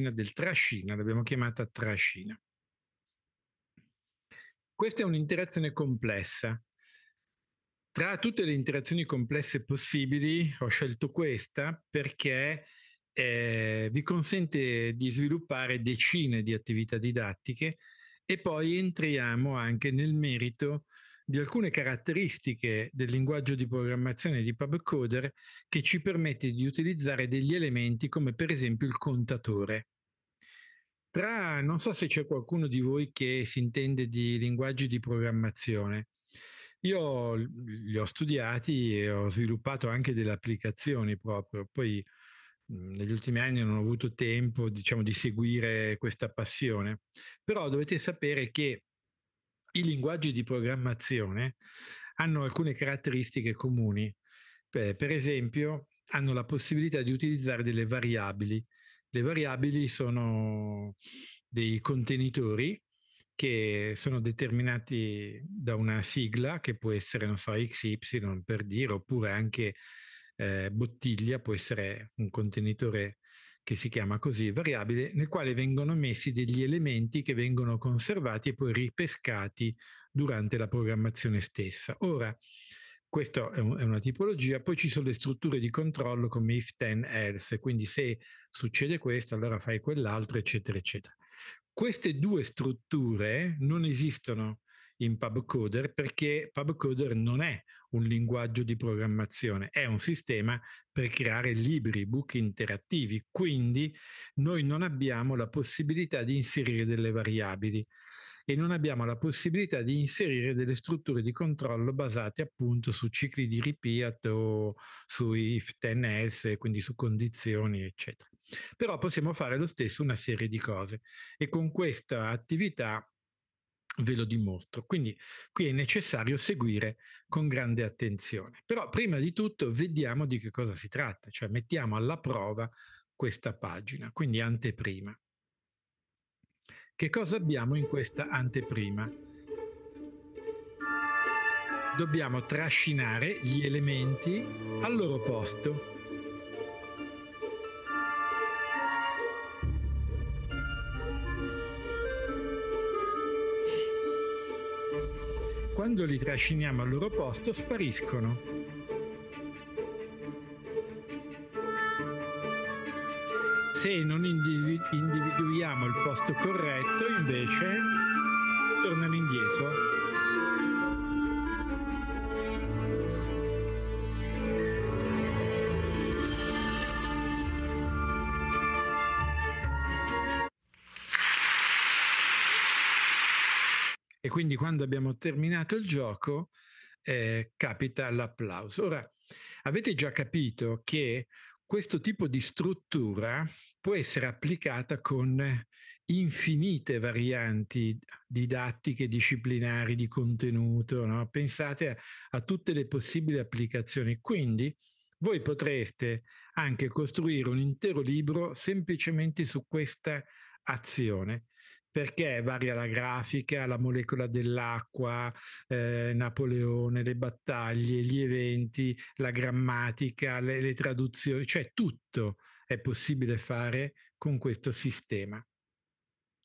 pagina del trascina, l'abbiamo chiamata trascina. Questa è un'interazione complessa. Tra tutte le interazioni complesse possibili ho scelto questa perché eh, vi consente di sviluppare decine di attività didattiche e poi entriamo anche nel merito di alcune caratteristiche del linguaggio di programmazione di PubCoder che ci permette di utilizzare degli elementi come per esempio il contatore. Tra, non so se c'è qualcuno di voi che si intende di linguaggi di programmazione. Io li ho studiati e ho sviluppato anche delle applicazioni proprio, poi mhmm, negli ultimi anni non ho avuto tempo diciamo, di seguire questa passione, però dovete sapere che i linguaggi di programmazione hanno alcune caratteristiche comuni, per esempio hanno la possibilità di utilizzare delle variabili le variabili sono dei contenitori che sono determinati da una sigla che può essere, non so, XY per dire, oppure anche eh, bottiglia, può essere un contenitore che si chiama così, variabile, nel quale vengono messi degli elementi che vengono conservati e poi ripescati durante la programmazione stessa. Ora, questa è, un, è, una tipologia. Poi ci sono le strutture di controllo come if, then, else, quindi se succede questo allora fai quell'altro, eccetera, eccetera. Queste due strutture non esistono in PubCoder perché PubCoder non è un linguaggio di programmazione, è un sistema per creare libri, book interattivi, quindi noi non abbiamo la possibilità di inserire delle variabili e non abbiamo la possibilità di inserire delle strutture di controllo basate appunto su cicli di repeat o su if 10s, quindi su condizioni, eccetera. Però possiamo fare lo stesso una serie di cose e con questa attività ve lo dimostro. Quindi qui è necessario seguire con grande attenzione. Però prima di tutto vediamo di che cosa si tratta, cioè mettiamo alla prova questa pagina, quindi anteprima. Che cosa abbiamo in questa anteprima? Dobbiamo trascinare gli elementi al loro posto. Quando li trasciniamo al loro posto spariscono. Se non individuiamo il posto corretto, invece, tornano indietro. E quindi quando abbiamo terminato il gioco, eh, capita l'applauso. Ora, avete già capito che questo tipo di struttura può essere applicata con infinite varianti didattiche, disciplinari, di contenuto. No? Pensate a, a tutte le possibili applicazioni. Quindi voi potreste anche costruire un intero libro semplicemente su questa azione perché varia la grafica, la molecola dell'acqua, eh, Napoleone, le battaglie, gli eventi, la grammatica, le, le traduzioni, cioè tutto è possibile fare con questo sistema,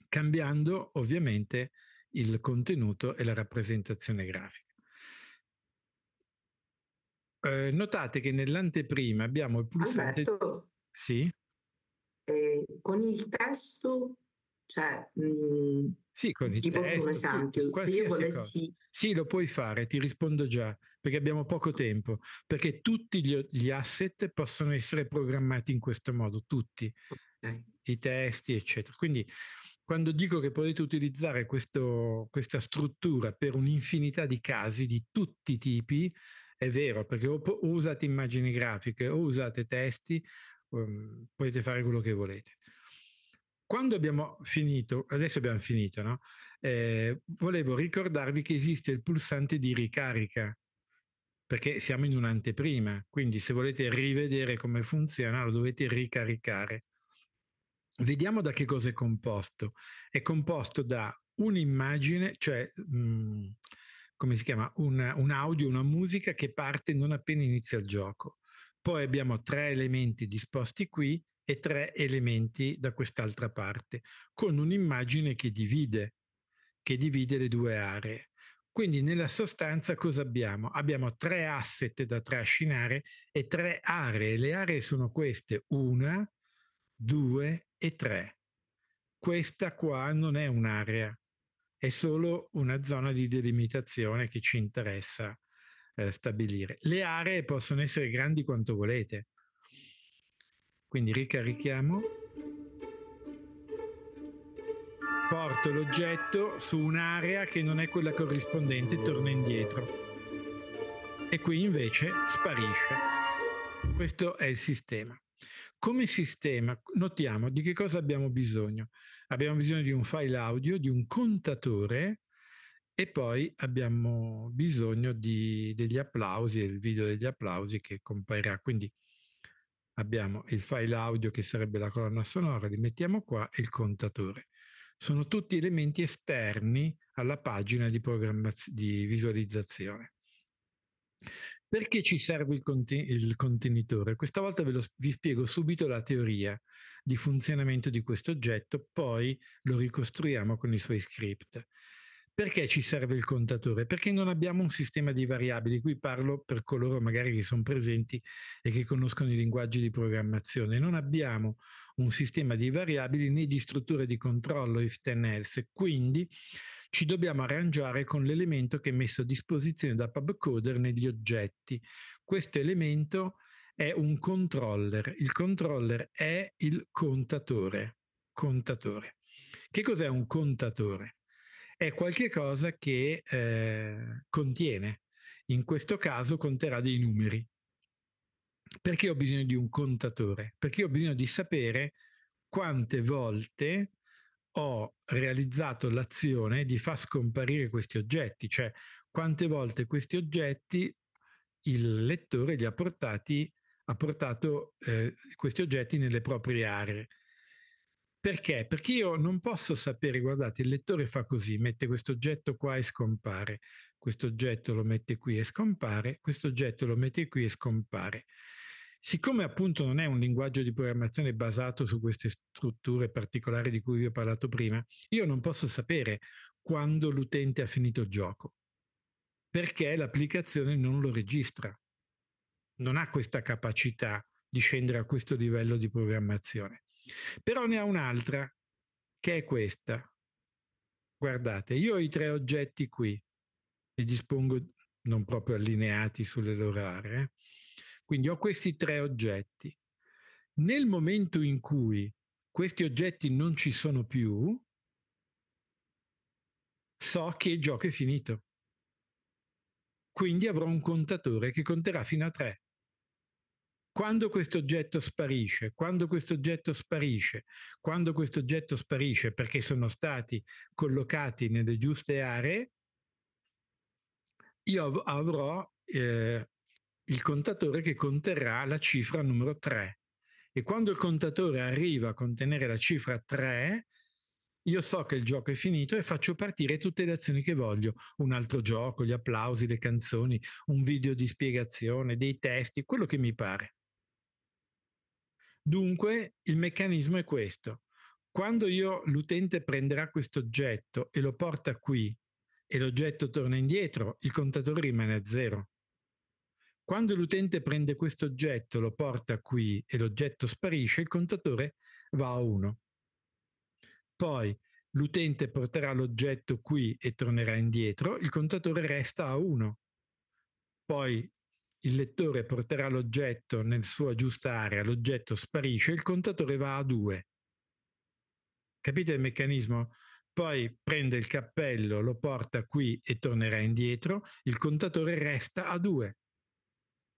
cambiando ovviamente il contenuto e la rappresentazione grafica. Eh, notate che nell'anteprima abbiamo il pulsante. Alberto, sì. Eh, con il testo cioè, mh, mhmm, sì, con i ti test, un esempio. Se io volessi... Cosa. Sì, lo puoi fare, ti rispondo già, perché abbiamo poco tempo, perché tutti gli, gli asset possono essere programmati in questo modo, tutti, okay. i testi, eccetera. Quindi quando dico che potete utilizzare questo, questa struttura per un'infinità di casi di tutti i tipi, è vero, perché o, o usate immagini grafiche o usate testi, um, potete fare quello che volete. Quando abbiamo finito, adesso abbiamo finito, no? eh, volevo ricordarvi che esiste il pulsante di ricarica perché siamo in un'anteprima, quindi se volete rivedere come funziona lo dovete ricaricare. Vediamo da che cosa è composto. È composto da un'immagine, cioè mh, mm, come si chiama, una, un audio, una musica che parte non appena inizia il gioco. Poi abbiamo tre elementi disposti qui e tre elementi da quest'altra parte, con un'immagine che divide, che divide le due aree. Quindi nella sostanza cosa abbiamo? Abbiamo tre asset da trascinare e tre aree. Le aree sono queste, una, due e tre. Questa qua non è un'area, è solo una zona di delimitazione che ci interessa eh, stabilire. Le aree possono essere grandi quanto volete. Quindi ricarichiamo. Porto l'oggetto su un'area che non è quella corrispondente, torno indietro. E qui invece sparisce. Questo è il sistema. Come sistema, notiamo di che cosa abbiamo bisogno. Abbiamo bisogno di un file audio, di un contatore e poi abbiamo bisogno di, degli applausi, il video degli applausi che comparirà. Quindi abbiamo il file audio che sarebbe la colonna sonora, li mettiamo qua e il contatore. Sono tutti elementi esterni alla pagina di, programmaz- di visualizzazione. Perché ci serve il, conten- il contenitore? Questa volta ve lo, vi spiego subito la teoria di funzionamento di questo oggetto, poi lo ricostruiamo con i suoi script. Perché ci serve il contatore? Perché non abbiamo un sistema di variabili, qui parlo per coloro magari che sono presenti e che conoscono i linguaggi di programmazione, non abbiamo un sistema di variabili né di strutture di controllo if then else, quindi ci dobbiamo arrangiare con l'elemento che è messo a disposizione da pubcoder negli oggetti. Questo elemento è un controller, il controller è il contatore, contatore. Che cos'è un contatore? è qualcosa che eh, contiene. In questo caso conterà dei numeri. Perché ho bisogno di un contatore? Perché ho bisogno di sapere quante volte ho realizzato l'azione di far scomparire questi oggetti, cioè quante volte questi oggetti il lettore li ha portati ha portato eh, questi oggetti nelle proprie aree. Perché? Perché io non posso sapere, guardate, il lettore fa così, mette questo oggetto qua e scompare, questo oggetto lo mette qui e scompare, questo oggetto lo mette qui e scompare. Siccome appunto non è un linguaggio di programmazione basato su queste strutture particolari di cui vi ho parlato prima, io non posso sapere quando l'utente ha finito il gioco, perché l'applicazione non lo registra, non ha questa capacità di scendere a questo livello di programmazione. Però ne ha un'altra, che è questa. Guardate, io ho i tre oggetti qui, e dispongo non proprio allineati sulle loro aree. Eh. Quindi ho questi tre oggetti. Nel momento in cui questi oggetti non ci sono più, so che il gioco è finito. Quindi avrò un contatore che conterà fino a tre. Quando questo oggetto sparisce, quando questo oggetto sparisce, quando questo oggetto sparisce perché sono stati collocati nelle giuste aree, io av- avrò eh, il contatore che conterrà la cifra numero 3. E quando il contatore arriva a contenere la cifra 3, io so che il gioco è finito e faccio partire tutte le azioni che voglio, un altro gioco, gli applausi, le canzoni, un video di spiegazione, dei testi, quello che mi pare. Dunque, il meccanismo è questo. Quando io, l'utente prenderà questo oggetto e lo porta qui e l'oggetto torna indietro, il contatore rimane a zero. Quando l'utente prende questo oggetto, lo porta qui e l'oggetto sparisce, il contatore va a 1. Poi l'utente porterà l'oggetto qui e tornerà indietro, il contatore resta a 1. Poi il lettore porterà l'oggetto nel suo giusta area, l'oggetto sparisce, il contatore va a 2. Capite il meccanismo? Poi prende il cappello, lo porta qui e tornerà indietro, il contatore resta a 2.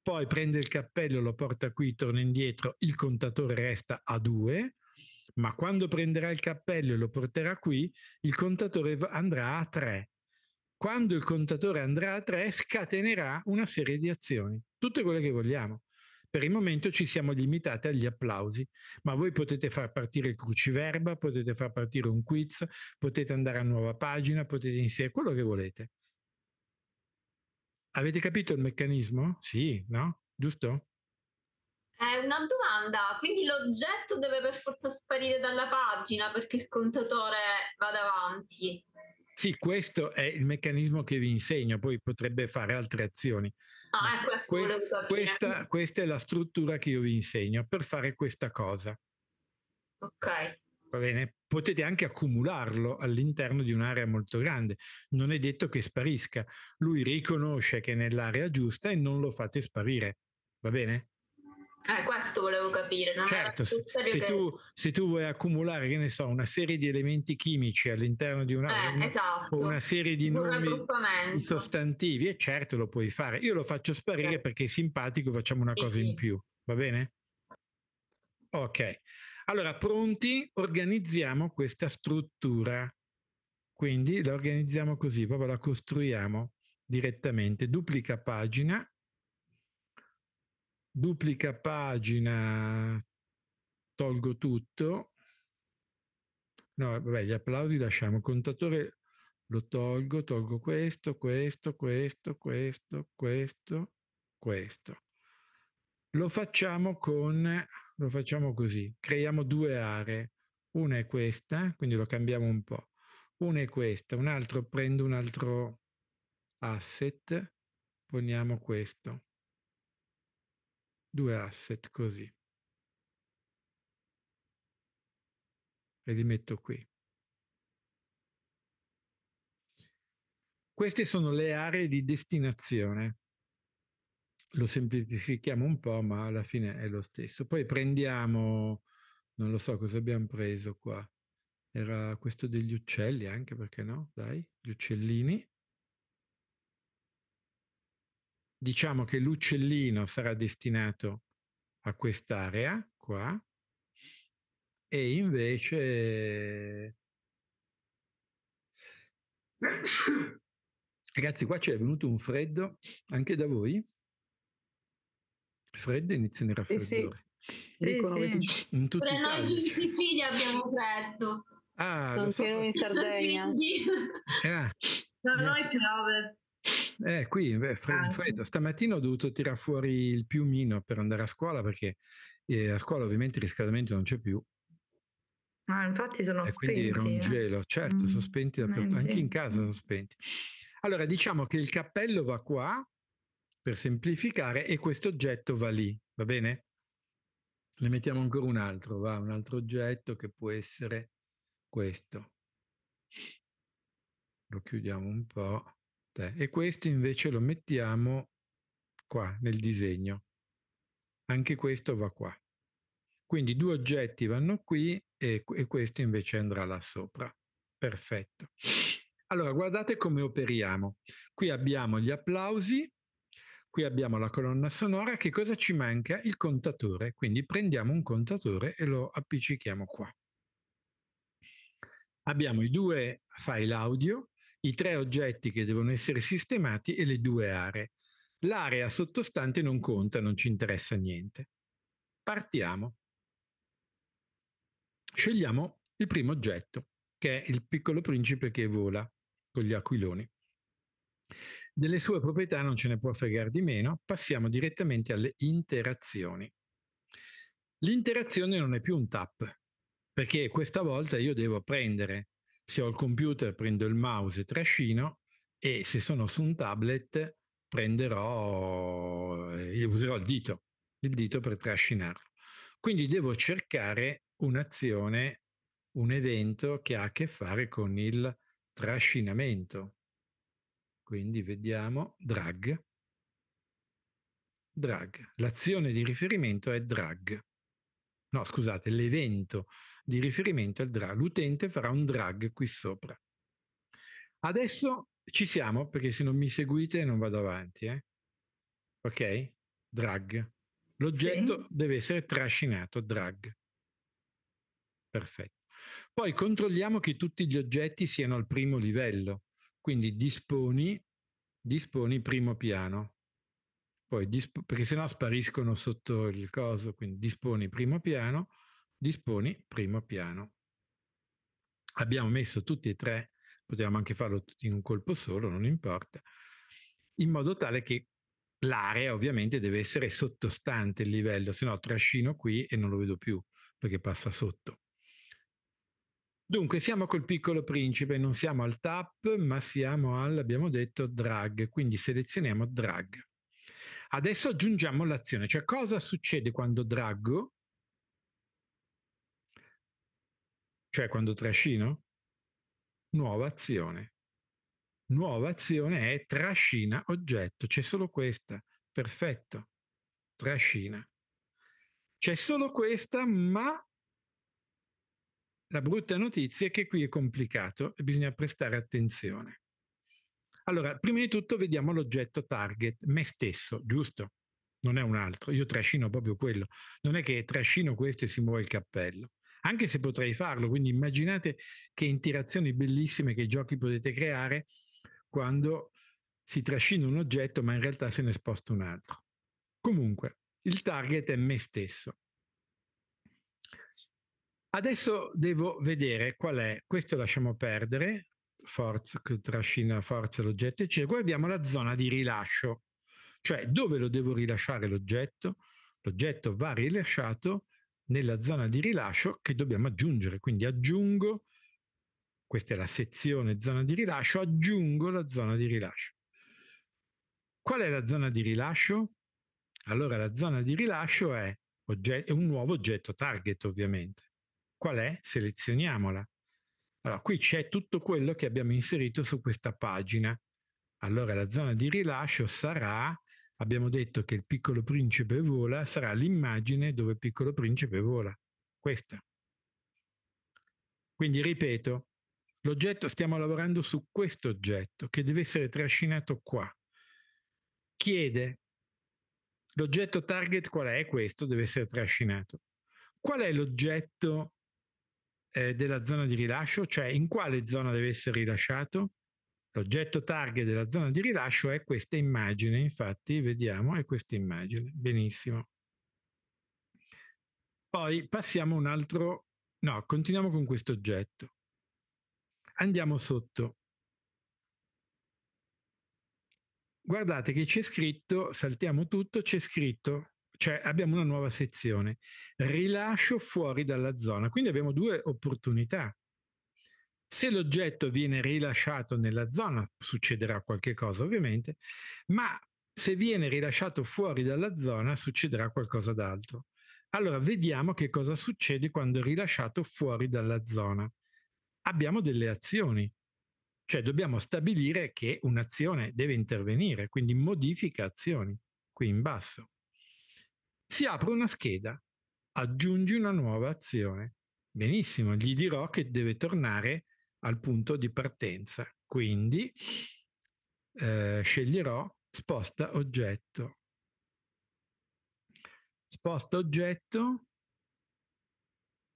Poi prende il cappello, lo porta qui, torna indietro, il contatore resta a 2, ma quando prenderà il cappello e lo porterà qui, il contatore andrà a 3 quando il contatore andrà a 3 scatenerà una serie di azioni, tutte quelle che vogliamo. Per il momento ci siamo limitati agli applausi, ma voi potete far partire il cruciverba, potete far partire un quiz, potete andare a nuova pagina, potete inserire quello che volete. Avete capito il meccanismo? Sì, no? Giusto? È una domanda, quindi l'oggetto deve per forza sparire dalla pagina perché il contatore vada avanti. Sì, questo è il meccanismo che vi insegno, poi potrebbe fare altre azioni. Ah, que- questa, questa, è la struttura che io vi insegno per fare questa cosa. Ok. Va bene? Potete anche accumularlo all'interno di un'area molto grande, non è detto che sparisca. Lui riconosce che è nell'area giusta e non lo fate sparire. Va bene? Eh, questo volevo capire. Non certo, se, se, che... tu, se, tu, vuoi accumulare, che ne so, una serie di elementi chimici all'interno di una, eh, una, esatto. una serie di un nomi di sostantivi, e certo lo puoi fare. Io lo faccio sparire okay. Certo. perché è simpatico, facciamo una sì, cosa sì. in più, va bene? Ok, allora pronti, organizziamo questa struttura. Quindi la organizziamo così, proprio la costruiamo direttamente, duplica pagina, duplica pagina, tolgo tutto. No, vabbè, gli applausi lasciamo. Contatore lo tolgo, tolgo questo, questo, questo, questo, questo, questo. Lo facciamo con, lo facciamo così, creiamo due aree. Una è questa, quindi lo cambiamo un po'. Una è questa, un altro prendo un altro asset, poniamo questo due asset così. E li metto qui. Queste sono le aree di destinazione. Lo semplifichiamo un po', ma alla fine è lo stesso. Poi prendiamo, non lo so cosa abbiamo preso qua. Era questo degli uccelli anche, perché no? Dai, gli uccellini. diciamo che l'uccellino sarà destinato a quest'area qua e invece ragazzi qua c'è venuto un freddo anche da voi freddo inizia nel raffreddore eh sì, sì. sì. in tutti Pure noi in Sicilia abbiamo freddo ah, anche so. noi in Sardegna ah, da no, noi piove eh, qui è freddo. Ah. Stamattina ho dovuto tirare fuori il piumino per andare a scuola perché eh, a scuola ovviamente il riscaldamento non c'è più. Ah, infatti sono e spenti. Quindi era un eh. gelo, eh? certo, mm, sono spenti dappertutto, anche in casa sono spenti. Allora diciamo che il cappello va qua per semplificare e questo oggetto va lì, va bene? Ne mettiamo ancora un altro, va, un altro oggetto che può essere questo. Lo chiudiamo un po' e questo invece lo mettiamo qua nel disegno. Anche questo va qua. Quindi due oggetti vanno qui e, e questo invece andrà là sopra. Perfetto. Allora, guardate come operiamo. Qui abbiamo gli applausi, qui abbiamo la colonna sonora, che cosa ci manca? Il contatore, quindi prendiamo un contatore e lo appiccichiamo qua. Abbiamo i due file audio, i tre oggetti che devono essere sistemati e le due aree. L'area sottostante non conta, non ci interessa niente. Partiamo. Scegliamo il primo oggetto, che è il piccolo principe che vola con gli aquiloni. Delle sue proprietà non ce ne può fregare di meno, passiamo direttamente alle interazioni. L'interazione non è più un tap, perché questa volta io devo prendere se ho il computer prendo il mouse e trascino e se sono su un tablet prenderò eh, userò il dito, il dito per trascinarlo. Quindi devo cercare un'azione, un evento che ha a che fare con il trascinamento. Quindi vediamo drag. Drag. L'azione di riferimento è drag. No, scusate, l'evento di riferimento è il drag. L'utente farà un drag qui sopra. Adesso ci siamo perché se non mi seguite non vado avanti. Eh? Ok? Drag. L'oggetto sì. deve essere trascinato, drag. Perfetto. Poi controlliamo che tutti gli oggetti siano al primo livello, quindi disponi, disponi primo piano, poi disp- perché sennò spariscono sotto il coso, quindi disponi primo piano, disponi primo piano. Abbiamo messo tutti e tre, potevamo anche farlo tutti in un colpo solo, non importa, in modo tale che l'area ovviamente deve essere sottostante il livello, se no trascino qui e non lo vedo più perché passa sotto. Dunque siamo col piccolo principe, non siamo al tap, ma siamo al, abbiamo detto, drag, quindi selezioniamo drag. Adesso aggiungiamo l'azione, cioè cosa succede quando draggo Cioè quando trascino, nuova azione. Nuova azione è trascina oggetto, c'è solo questa, perfetto, trascina. C'è solo questa, ma la brutta notizia è che qui è complicato e bisogna prestare attenzione. Allora, prima di tutto vediamo l'oggetto target, me stesso, giusto? Non è un altro, io trascino proprio quello. Non è che trascino questo e si muove il cappello anche se potrei farlo. Quindi immaginate che interazioni bellissime che i giochi potete creare quando si trascina un oggetto, ma in realtà se ne sposta un altro. Comunque, il target è me stesso. Adesso devo vedere qual è, questo lasciamo perdere, forza, trascina forza l'oggetto, eccetera. Guardiamo la zona di rilascio, cioè dove lo devo rilasciare l'oggetto. L'oggetto va rilasciato nella zona di rilascio che dobbiamo aggiungere. Quindi aggiungo, questa è la sezione zona di rilascio, aggiungo la zona di rilascio. Qual è la zona di rilascio? Allora la zona di rilascio è, ogget- è un nuovo oggetto target ovviamente. Qual è? Selezioniamola. Allora qui c'è tutto quello che abbiamo inserito su questa pagina. Allora la zona di rilascio sarà abbiamo detto che il piccolo principe vola sarà l'immagine dove il piccolo principe vola. Questa. Quindi ripeto, l'oggetto, stiamo lavorando su questo oggetto che deve essere trascinato qua. Chiede, l'oggetto target qual è? Questo deve essere trascinato. Qual è l'oggetto eh, della zona di rilascio? Cioè in quale zona deve essere rilasciato? L'oggetto target della zona di rilascio è questa immagine, infatti vediamo, è questa immagine, benissimo. Poi passiamo un altro, no, continuiamo con questo oggetto. Andiamo sotto. Guardate che c'è scritto, saltiamo tutto, c'è scritto, cioè abbiamo una nuova sezione, rilascio fuori dalla zona. Quindi abbiamo due opportunità se l'oggetto viene rilasciato nella zona succederà qualche cosa ovviamente, ma se viene rilasciato fuori dalla zona succederà qualcosa d'altro. Allora vediamo che cosa succede quando è rilasciato fuori dalla zona. Abbiamo delle azioni, cioè dobbiamo stabilire che un'azione deve intervenire, quindi modifica azioni, qui in basso. Si apre una scheda, aggiungi una nuova azione. Benissimo, gli dirò che deve tornare al punto di partenza. Quindi eh, sceglierò sposta oggetto. Sposta oggetto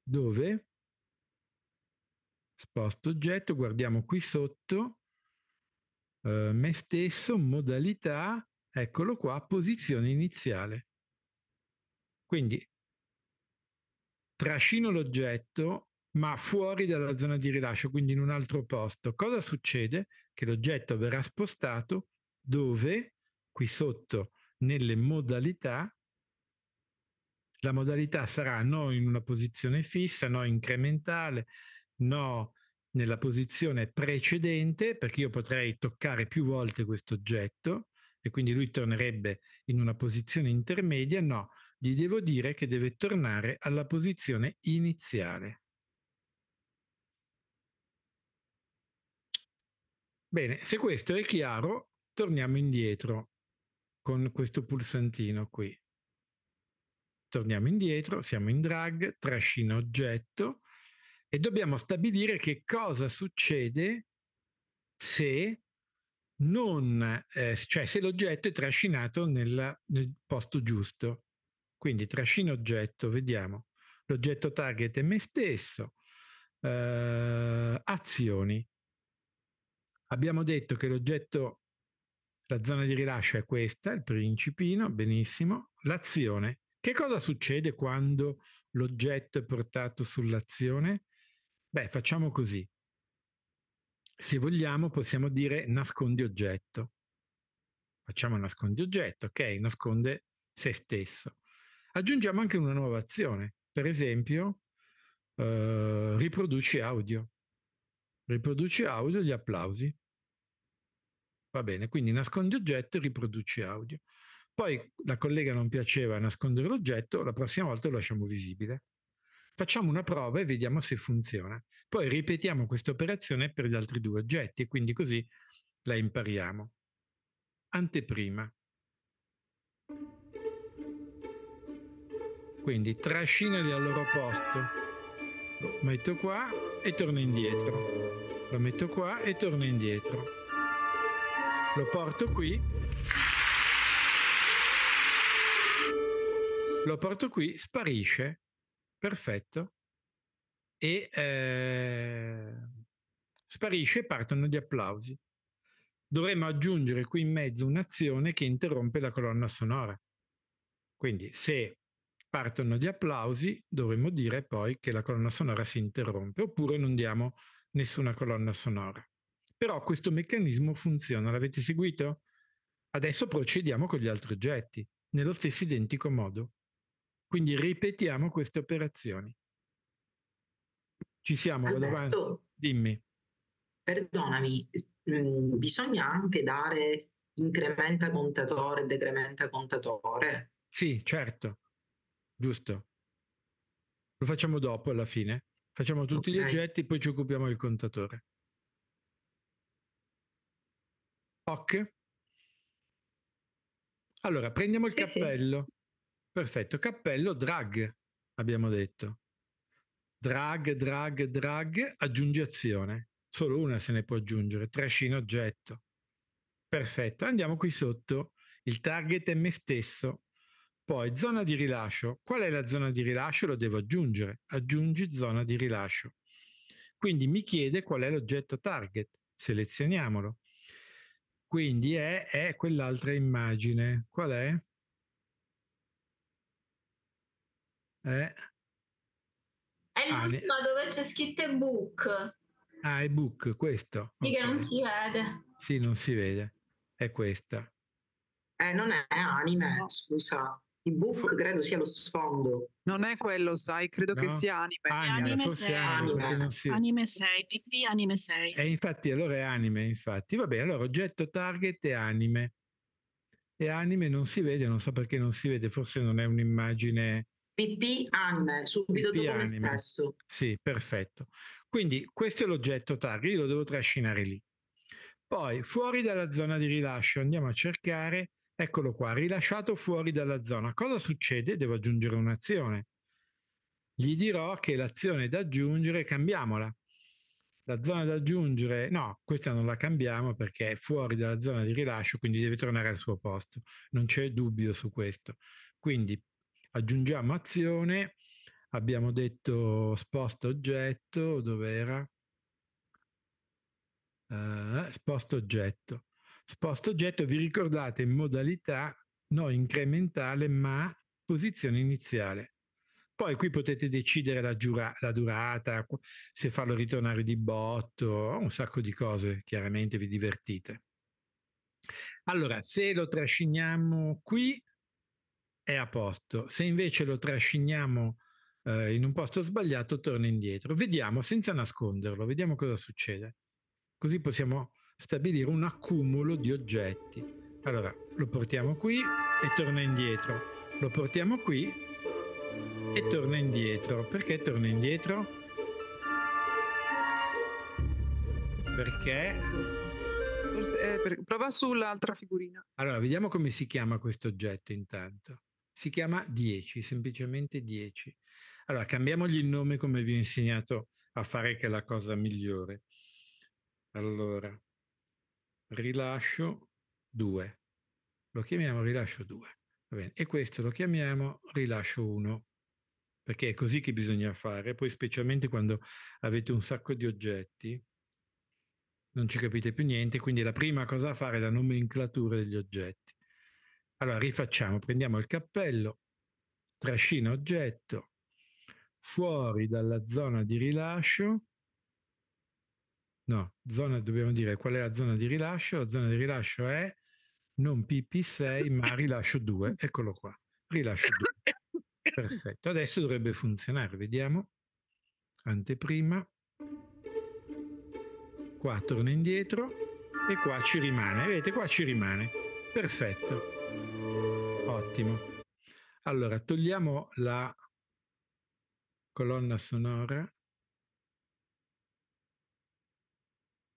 dove? Sposto oggetto, guardiamo qui sotto, eh, me stesso, modalità, eccolo qua, posizione iniziale. Quindi trascino l'oggetto ma fuori dalla zona di rilascio, quindi in un altro posto. Cosa succede? Che l'oggetto verrà spostato dove? Qui sotto, nelle modalità, la modalità sarà no in una posizione fissa, no incrementale, no nella posizione precedente, perché io potrei toccare più volte questo oggetto e quindi lui tornerebbe in una posizione intermedia, no, gli devo dire che deve tornare alla posizione iniziale. Bene, se questo è chiaro, torniamo indietro con questo pulsantino qui. Torniamo indietro, siamo in drag, trascina oggetto e dobbiamo stabilire che cosa succede se non, eh, cioè se l'oggetto è trascinato nel, nel posto giusto. Quindi trascina oggetto, vediamo. L'oggetto target è me stesso. Eh, azioni. Abbiamo detto che l'oggetto, la zona di rilascio è questa, il principino, benissimo. L'azione. Che cosa succede quando l'oggetto è portato sull'azione? Beh, facciamo così. Se vogliamo possiamo dire nascondi oggetto. Facciamo nascondi oggetto, ok? Nasconde se stesso. Aggiungiamo anche una nuova azione, per esempio eh, riproduci audio. Riproduci audio gli applausi. Va bene, quindi nascondi oggetto e riproduci audio. Poi la collega non piaceva nascondere l'oggetto, la prossima volta lo lasciamo visibile. Facciamo una prova e vediamo se funziona. Poi ripetiamo questa operazione per gli altri due oggetti e quindi così la impariamo. Anteprima. Quindi trascinali al loro posto. Lo metto qua e torno indietro. Lo metto qua e torno indietro lo porto qui lo porto qui sparisce perfetto e eh, sparisce e partono gli applausi dovremmo aggiungere qui in mezzo un'azione che interrompe la colonna sonora quindi se partono gli applausi dovremmo dire poi che la colonna sonora si interrompe oppure non diamo nessuna colonna sonora però questo meccanismo funziona, l'avete seguito? Adesso procediamo con gli altri oggetti, nello stesso identico modo. Quindi ripetiamo queste operazioni. Ci siamo, Alberto, vado avanti. Dimmi. Perdonami, mm, bisogna anche dare incrementa contatore decrementa contatore. Sì, certo, giusto. Lo facciamo dopo alla fine. Facciamo tutti okay. gli oggetti, poi ci occupiamo del contatore. Ok? Allora, prendiamo il sì, cappello. Sì. Perfetto, cappello drag, abbiamo detto. Drag, drag, drag, aggiungi azione. Solo una se ne può aggiungere, trascino oggetto. Perfetto, andiamo qui sotto. Il target è me stesso. Poi zona di rilascio. Qual è la zona di rilascio? Lo devo aggiungere. Aggiungi zona di rilascio. Quindi mi chiede qual è l'oggetto target. Selezioniamolo. Quindi è, è quell'altra immagine. Qual è? È, è l'ultima ah, dove c'è scritto ebook Ah, ebook questo. Sì, okay. che non si vede. Sì, non si vede. È questa. Eh, non è anime, no. scusa. Il buffo credo sia lo sfondo. Non è quello, sai, credo no. che sia anime. Anime, anime 6. Anime. Sì. anime PP anime 6. E infatti allora è anime, infatti. Va bene, allora oggetto target è anime. E anime non si vede, non so perché non si vede, forse non è un'immagine... PP anime, subito PP dopo anime. me stesso. Sì, perfetto. Quindi questo è l'oggetto target, io lo devo trascinare lì. Poi fuori dalla zona di rilascio andiamo a cercare Eccolo qua, rilasciato fuori dalla zona. Cosa succede? Devo aggiungere un'azione. Gli dirò che l'azione da aggiungere cambiamola. La zona da aggiungere, no, questa non la cambiamo perché è fuori dalla zona di rilascio, quindi deve tornare al suo posto. Non c'è dubbio su questo. Quindi aggiungiamo azione, abbiamo detto sposta oggetto, dove era? Uh, eh, sposta oggetto. Sposto oggetto, vi ricordate modalità no incrementale ma posizione iniziale. Poi qui potete decidere la, giura- la, durata, se farlo ritornare di botto, un sacco di cose, chiaramente vi divertite. Allora, se lo trasciniamo qui è a posto, se invece lo trasciniamo eh, in un posto sbagliato torna indietro. Vediamo, senza nasconderlo, vediamo cosa succede. Così possiamo stabilire un accumulo di oggetti. Allora, lo portiamo qui e torna indietro. Lo portiamo qui e torna indietro. Perché torna indietro? Perché? Forse, eh, per... Prova sull'altra figurina. Allora, vediamo come si chiama questo oggetto intanto. Si chiama 10, semplicemente 10. Allora, cambiamogli il nome come vi ho insegnato a fare che è la cosa migliore. Allora, rilascio 2. Lo chiamiamo rilascio 2. Va bene. E questo lo chiamiamo rilascio 1, perché è così che bisogna fare. Poi specialmente quando avete un sacco di oggetti, non ci capite più niente, quindi la prima cosa da fare è la nomenclatura degli oggetti. Allora rifacciamo, prendiamo il cappello, trascina oggetto, fuori dalla zona di rilascio, No, zona, dobbiamo dire qual è la zona di rilascio. La zona di rilascio è non PP6, ma rilascio 2. Eccolo qua, rilascio 2. Perfetto, adesso dovrebbe funzionare. Vediamo. Anteprima. Qua torna indietro e qua ci rimane. Vedete, qua ci rimane. Perfetto. Ottimo. Allora, togliamo la colonna sonora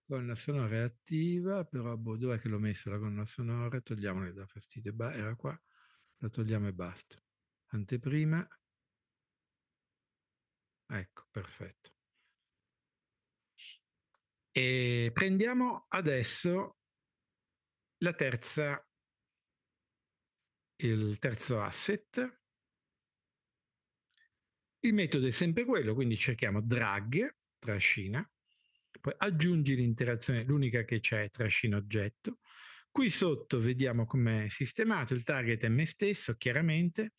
Colonna sonora è attiva, però boh, dov'è che l'ho messa la colonna sonora? Togliamola da fastidio, bah, era qua, la togliamo e basta. Anteprima. Ecco, perfetto. E prendiamo adesso la terza, il terzo asset. Il metodo è sempre quello, quindi cerchiamo drag, trascina, poi aggiungi l'interazione, l'unica che c'è, è trascino oggetto. Qui sotto vediamo come è sistemato, il target è me stesso, chiaramente.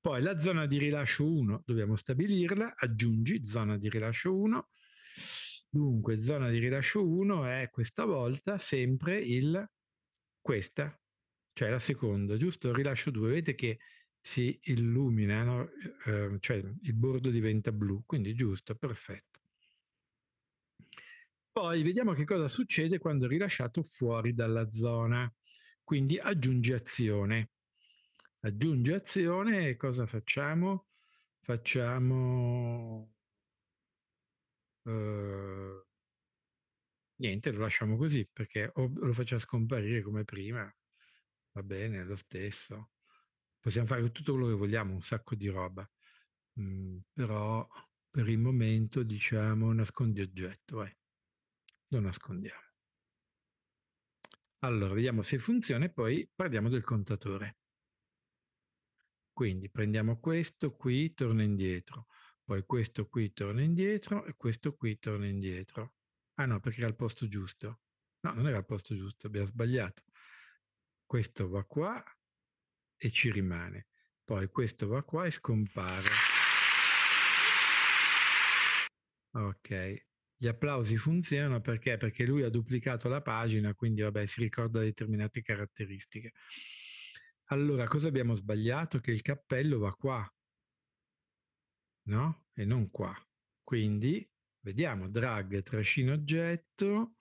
Poi la zona di rilascio 1, dobbiamo stabilirla, aggiungi zona di rilascio 1. Dunque, zona di rilascio 1 è questa volta sempre il questa, cioè la seconda, giusto? Rilascio 2, vedete che si illumina, no? eh, cioè il bordo diventa blu, quindi giusto, perfetto. Poi vediamo che cosa succede quando è rilasciato fuori dalla zona. Quindi aggiunge azione. Aggiunge azione e cosa facciamo? Facciamo... Eh, niente, lo lasciamo così perché o lo facciamo scomparire come prima, va bene, lo stesso. Possiamo fare tutto quello che vogliamo, un sacco di roba. Mm, però per il momento diciamo nascondi oggetto. Vai lo nascondiamo. Allora, vediamo se funziona e poi parliamo del contatore. Quindi prendiamo questo qui, torna indietro, poi questo qui torna indietro e questo qui torna indietro. Ah no, perché era al posto giusto. No, non era al posto giusto, abbiamo sbagliato. Questo va qua e ci rimane. Poi questo va qua e scompare. Ok, gli applausi funzionano perché? Perché lui ha duplicato la pagina, quindi vabbè, si ricorda determinate caratteristiche. Allora, cosa abbiamo sbagliato? Che il cappello va qua, no? E non qua. Quindi, vediamo, drag, trascino oggetto,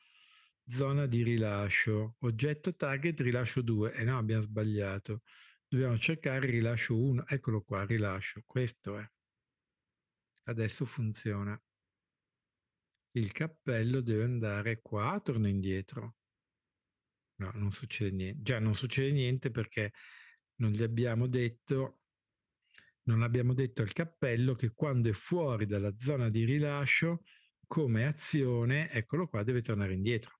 zona di rilascio, oggetto target, rilascio 2. E eh no, abbiamo sbagliato. Dobbiamo cercare rilascio 1. Eccolo qua, rilascio. Questo è. Adesso funziona. Il cappello deve andare qua, torno indietro. No, non succede niente. Già non succede niente perché non gli abbiamo detto non abbiamo detto al cappello che quando è fuori dalla zona di rilascio, come azione, eccolo qua, deve tornare indietro.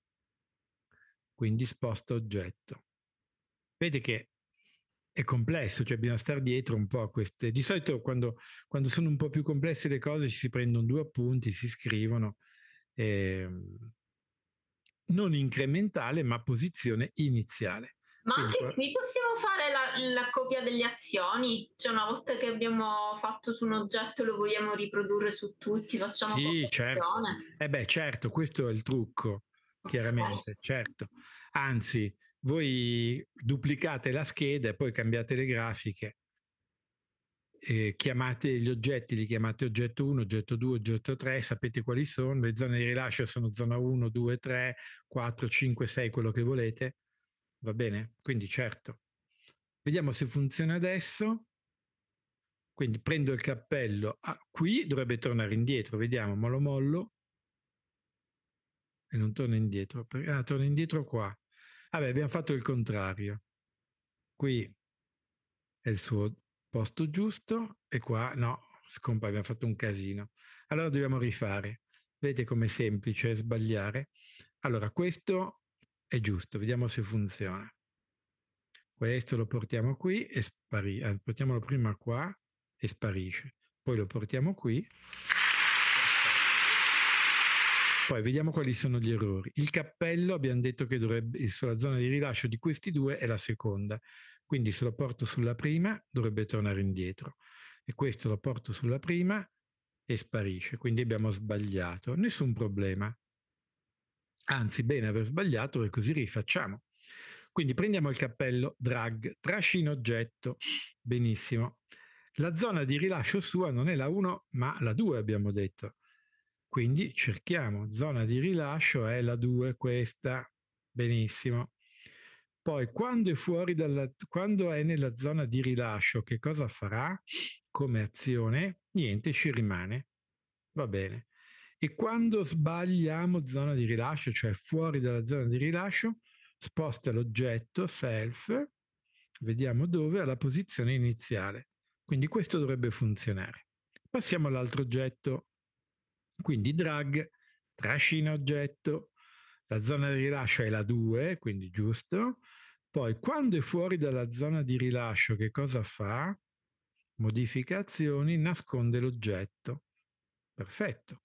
Quindi sposta oggetto. Vedete che è complesso, cioè bisogna stare dietro un po' a queste. Di solito quando, quando sono un po' più complesse le cose ci si prendono due appunti, si scrivono eh, non incrementale ma posizione iniziale. Ma Quindi, anche qui possiamo fare la, la, copia delle azioni, cioè una volta che abbiamo fatto su un oggetto lo vogliamo riprodurre su tutti, facciamo sì, certo. Eh beh, certo, questo è il trucco, chiaramente, okay. certo. Anzi, voi duplicate la scheda e poi cambiate le grafiche eh, chiamate gli oggetti, li chiamate oggetto 1, oggetto 2, oggetto 3, sapete quali sono, le zone di rilascio sono zona 1, 2, 3, 4, 5, 6, quello che volete, va bene? Quindi certo. Vediamo se funziona adesso. Quindi prendo il cappello, ah, qui dovrebbe tornare indietro, vediamo, ma lo mollo e non torna indietro. Ah, torna indietro qua. Vabbè, abbiamo fatto il contrario. Qui è il suo posto giusto e qua no, scompa, abbiamo fatto un casino. Allora dobbiamo rifare. Vedete com'è semplice sbagliare? Allora, questo è giusto, vediamo se funziona. Questo lo portiamo qui e sparisce, eh, portiamolo prima qua e sparisce. Poi lo portiamo qui. Poi vediamo quali sono gli errori. Il cappello abbiamo detto che dovrebbe, la zona di rilascio di questi due è la seconda. Quindi se lo porto sulla prima dovrebbe tornare indietro e questo lo porto sulla prima e sparisce. Quindi abbiamo sbagliato, nessun problema. Anzi, bene aver sbagliato e così rifacciamo. Quindi prendiamo il cappello drag, trascino oggetto, benissimo. La zona di rilascio sua non è la 1 ma la 2 abbiamo detto. Quindi cerchiamo, zona di rilascio è la 2 questa, benissimo. Poi quando è fuori dalla, quando è nella zona di rilascio, che cosa farà come azione? Niente, ci rimane. Va bene. E quando sbagliamo zona di rilascio, cioè fuori dalla zona di rilascio, sposta l'oggetto self, vediamo dove, alla posizione iniziale. Quindi questo dovrebbe funzionare. Passiamo all'altro oggetto, quindi drag, trascina oggetto, la zona di rilascio è la 2, quindi giusto, poi quando è fuori dalla zona di rilascio che cosa fa? Modificazioni, nasconde l'oggetto. Perfetto.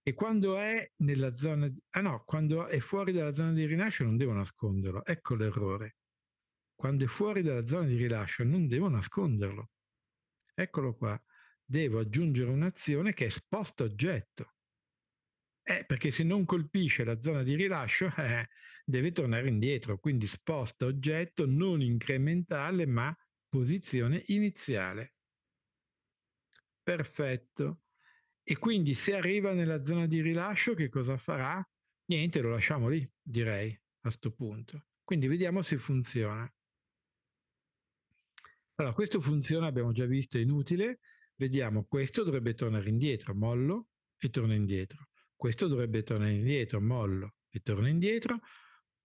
E quando è nella zona di... Ah no, quando è fuori dalla zona di rilascio non devo nasconderlo. Ecco l'errore. Quando è fuori dalla zona di rilascio non devo nasconderlo. Eccolo qua. Devo aggiungere un'azione che è sposta oggetto. Eh, perché se non colpisce la zona di rilascio eh, deve tornare indietro, quindi sposta oggetto non incrementale ma posizione iniziale. Perfetto. E quindi se arriva nella zona di rilascio che cosa farà? Niente, lo lasciamo lì, direi a questo punto. Quindi vediamo se funziona. Allora, questo funziona, abbiamo già visto, è inutile. Vediamo, questo dovrebbe tornare indietro, mollo e torna indietro questo dovrebbe tornare indietro, mollo e torno indietro,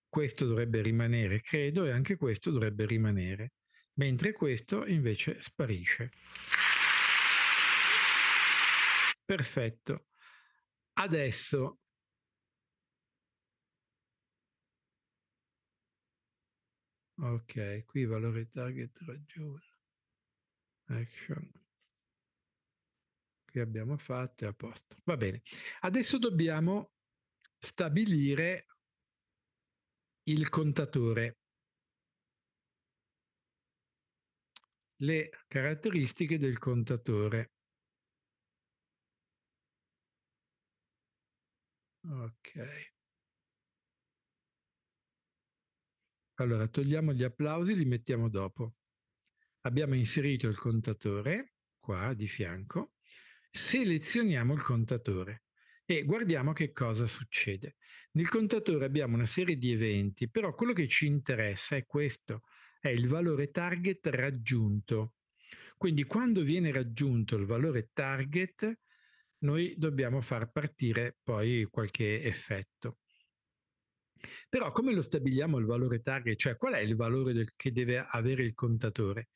questo dovrebbe rimanere, credo, e anche questo dovrebbe rimanere, mentre questo invece sparisce. Perfetto. Adesso Ok, qui valore target raggiunto. Action che abbiamo fatto è a posto. Va bene. Adesso dobbiamo stabilire il contatore. Le caratteristiche del contatore. Ok. Allora, togliamo gli applausi, li mettiamo dopo. Abbiamo inserito il contatore qua di fianco selezioniamo il contatore e guardiamo che cosa succede. Nel contatore abbiamo una serie di eventi, però quello che ci interessa è questo, è il valore target raggiunto. Quindi quando viene raggiunto il valore target, noi dobbiamo far partire poi qualche effetto. Però come lo stabiliamo il valore target, cioè qual è il valore del, che deve avere il contatore?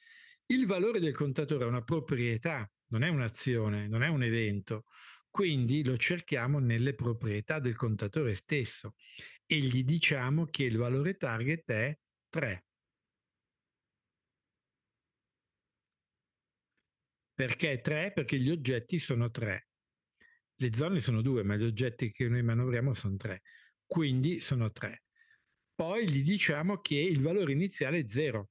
Il valore del contatore è una proprietà non è un'azione, non è un evento. Quindi lo cerchiamo nelle proprietà del contatore stesso e gli diciamo che il valore target è 3. Perché 3? Perché gli oggetti sono 3. Le zone sono 2, ma gli oggetti che noi manovriamo sono 3. Quindi sono 3. Poi gli diciamo che il valore iniziale è 0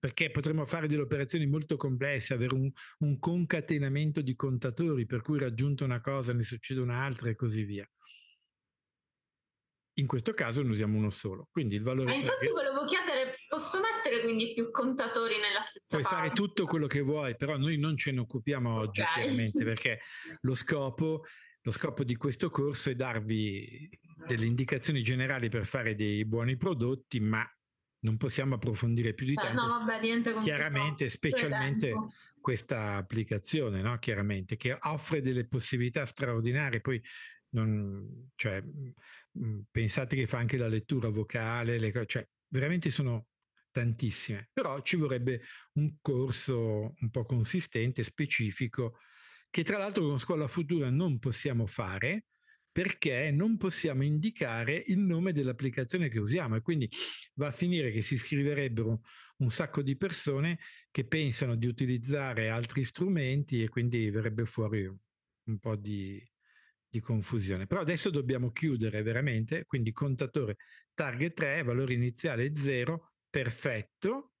perché potremmo fare delle operazioni molto complesse, avere un, un concatenamento di contatori, per cui raggiunta una cosa ne succede un'altra e così via. In questo caso ne usiamo uno solo, quindi il valore... Ma infatti che... volevo chiedere, posso mettere quindi più contatori nella stessa Puoi parte? Puoi fare tutto quello che vuoi, però noi non ce ne occupiamo okay. oggi, chiaramente, perché lo scopo lo scopo di questo corso è darvi delle indicazioni generali per fare dei buoni prodotti, ma non possiamo approfondire più di tanto. No, vabbè, chiaramente, specialmente questa applicazione, no? chiaramente, che offre delle possibilità straordinarie. Poi non, cioè, mm, mm, pensate che fa anche la lettura vocale, le, cioè, veramente sono tantissime, però ci vorrebbe un corso un po' consistente, specifico, che tra l'altro con Scuola Futura non possiamo fare, perché non possiamo indicare il nome dell'applicazione che usiamo e quindi va a finire che si iscriverebbero un sacco di persone che pensano di utilizzare altri strumenti e quindi verrebbe fuori un po' di, di confusione. Però adesso dobbiamo chiudere veramente, quindi contatore target 3, valore iniziale 0, perfetto.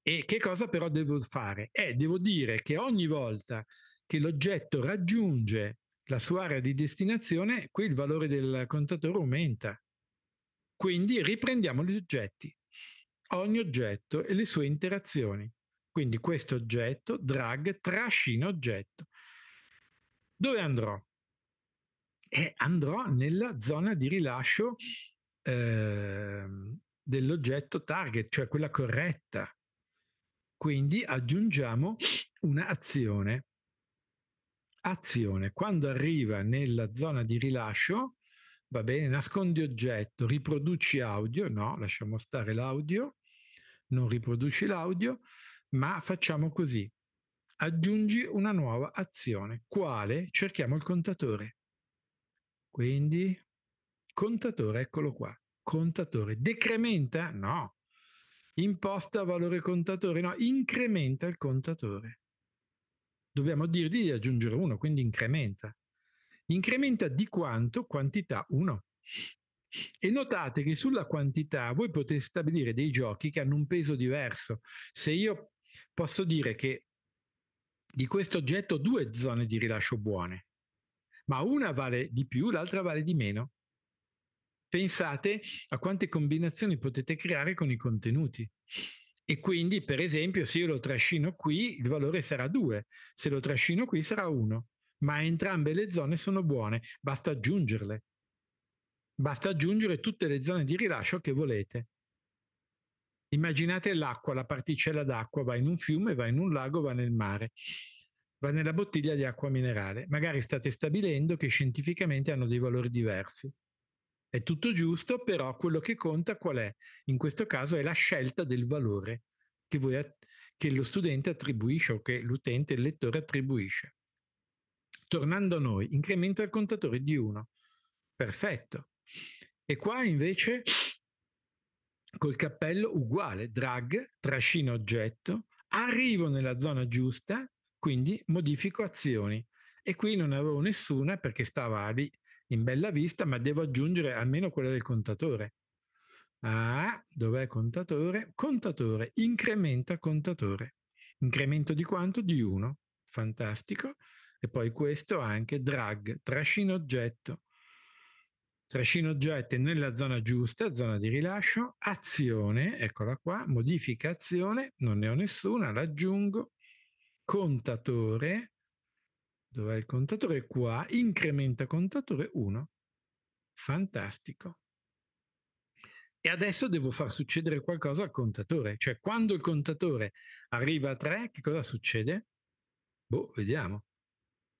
E che cosa però devo fare? Eh, devo dire che ogni volta che l'oggetto raggiunge la sua area di destinazione, qui il valore del contatore aumenta. Quindi riprendiamo gli oggetti, ogni oggetto e le sue interazioni. Quindi questo oggetto, drag, trascina oggetto. Dove andrò? E andrò nella zona di rilascio eh, dell'oggetto target, cioè quella corretta. Quindi aggiungiamo un'azione azione. Quando arriva nella zona di rilascio, va bene, nascondi oggetto, riproduci audio, no, lasciamo stare l'audio, non riproduci l'audio, ma facciamo così. Aggiungi una nuova azione. Quale? Cerchiamo il contatore. Quindi, contatore, eccolo qua. Contatore. Decrementa? No. Imposta valore contatore? No, incrementa il contatore dobbiamo dirgli di aggiungere 1, quindi incrementa. Incrementa di quanto? Quantità 1. E notate che sulla quantità voi potete stabilire dei giochi che hanno un peso diverso. Se io posso dire che di questo oggetto ho due zone di rilascio buone, ma una vale di più, l'altra vale di meno. Pensate a quante combinazioni potete creare con i contenuti. E quindi, per esempio, se io lo trascino qui, il valore sarà 2, se lo trascino qui sarà 1, ma entrambe le zone sono buone, basta aggiungerle. Basta aggiungere tutte le zone di rilascio che volete. Immaginate l'acqua, la particella d'acqua va in un fiume, va in un lago, va nel mare, va nella bottiglia di acqua minerale. Magari state stabilendo che scientificamente hanno dei valori diversi. È tutto giusto, però quello che conta qual è? In questo caso è la scelta del valore che, voi, che lo studente attribuisce o che l'utente, il lettore attribuisce. Tornando a noi, incrementa il contatore di 1. Perfetto. E qua invece col cappello uguale, drag, trascino oggetto, arrivo nella zona giusta, quindi modifico azioni. E qui non avevo nessuna perché stava lì in bella vista, ma devo aggiungere almeno quella del contatore. Ah, dov'è contatore? Contatore, incrementa contatore. Incremento di quanto? Di 1. Fantastico. E poi questo anche drag, trascino oggetto. Trascino oggetto nella zona giusta, zona di rilascio, azione, eccola qua, modifica azione, non ne ho nessuna, l'aggiungo, contatore, Dov'è il contatore? Qua, incrementa contatore 1. Fantastico. E adesso devo far succedere qualcosa al contatore. Cioè, quando il contatore arriva a 3, che cosa succede? Boh, vediamo.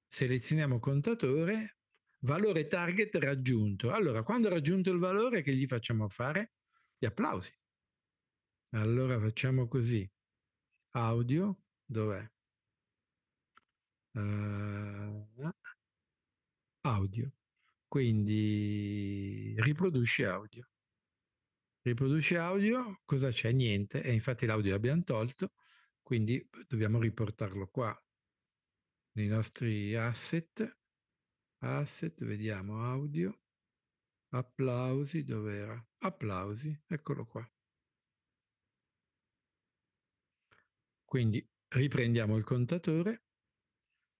Selezioniamo contatore, valore target raggiunto. Allora, quando ha raggiunto il valore, che gli facciamo fare? Gli applausi. Allora facciamo così. Audio, dov'è? eh, audio. Quindi riproduce audio. Riproduce audio, cosa c'è? Niente, e infatti l'audio l'abbiamo tolto, quindi dobbiamo riportarlo qua nei nostri asset. Asset, vediamo audio, applausi, dov'era? Applausi, eccolo qua. Quindi riprendiamo il contatore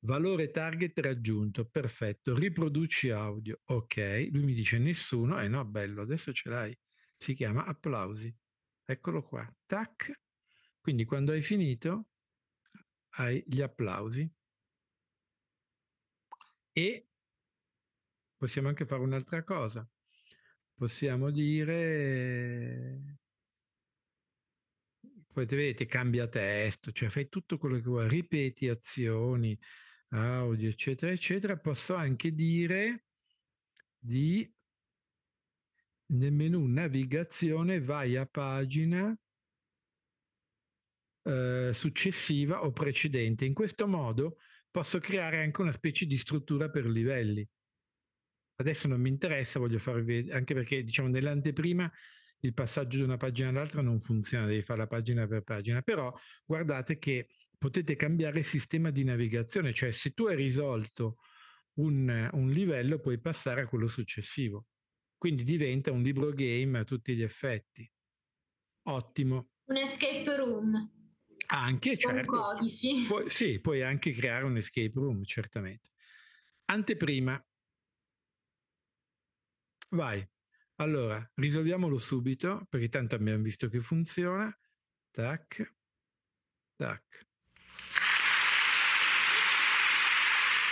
Valore target raggiunto, perfetto. Riproduci audio, ok. Lui mi dice nessuno, eh no, bello, adesso ce l'hai. Si chiama applausi. Eccolo qua, tac. Quindi quando hai finito hai gli applausi. E possiamo anche fare un'altra cosa. Possiamo dire poi vedete, cambia testo, cioè fai tutto quello che vuoi, ripeti azioni, audio, eccetera, eccetera, posso anche dire di nel menu navigazione vai a pagina eh, successiva o precedente. In questo modo posso creare anche una specie di struttura per livelli. Adesso non mi interessa, voglio farvi vedere, anche perché diciamo nell'anteprima il passaggio da una pagina all'altra non funziona, devi fare la pagina per pagina, però guardate che potete cambiare sistema di navigazione, cioè se tu hai risolto un, un livello puoi passare a quello successivo. Quindi diventa un libro game a tutti gli effetti. Ottimo. Un escape room. Anche, certo. codici. Pu- sì, puoi anche creare un escape room, certamente. Anteprima. Vai. Allora, risolviamolo subito, perché tanto abbiamo visto che funziona. Tac. Tac.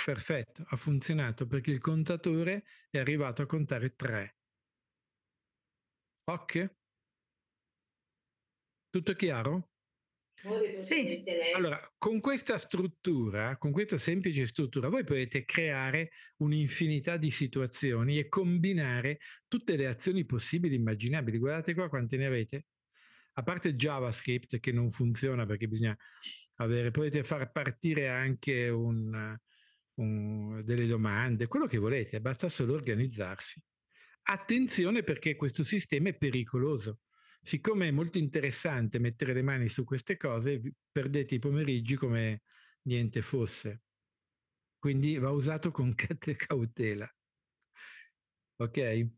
Perfetto, ha funzionato perché il contatore è arrivato a contare 3. Occhio? Tutto chiaro? Sì. Allora, con questa struttura, con questa semplice struttura, voi potete creare un'infinità di situazioni e combinare tutte le azioni possibili e immaginabili. Guardate qua quante ne avete. A parte JavaScript che non funziona perché bisogna avere, potete far partire anche un, un, delle domande, quello che volete, basta solo organizzarsi. Attenzione perché questo sistema è pericoloso. Siccome è molto interessante mettere le mani su queste cose, perdete i pomeriggi come niente fosse. Quindi va usato con cautela. Ok?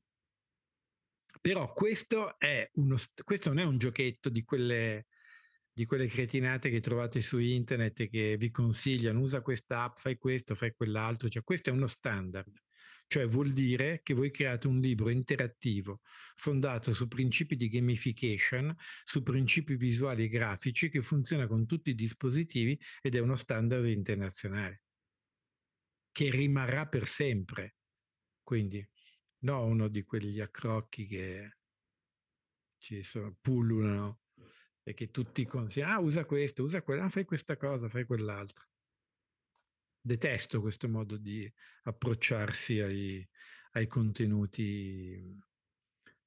Però questo, è uno, questo non è un giochetto di quelle di quelle cretinate che trovate su internet e che vi consigliano usa questa app, fai questo, fai quell'altro, cioè questo è uno standard, cioè vuol dire che voi create un libro interattivo fondato su principi di gamification, su principi visuali e grafici che funziona con tutti i dispositivi ed è uno standard internazionale che rimarrà per sempre. Quindi no uno di quegli accrocchi che ci sono, pullulano e che tutti consigliano, ah usa questo, usa quello, ah, fai questa cosa, fai quell'altra. Detesto questo modo di approcciarsi ai, ai contenuti mhmm,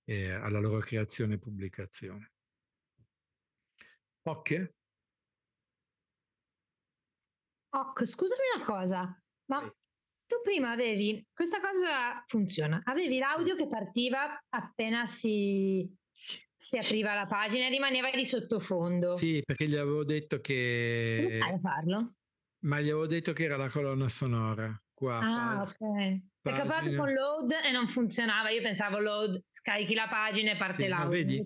e alla loro creazione e pubblicazione. Ok? Ok, scusami una cosa, ma sì. tu prima avevi, questa cosa funziona, avevi l'audio che partiva appena si si apriva la pagina e rimaneva di sottofondo. Sì, perché gli avevo detto che... Come fai a farlo? Ma gli avevo detto che era la colonna sonora. Qua, ah, ok. Pagina. Perché ho provato con load e non funzionava. Io pensavo load, scarichi la pagina e parte sì, l'audio. Vedi,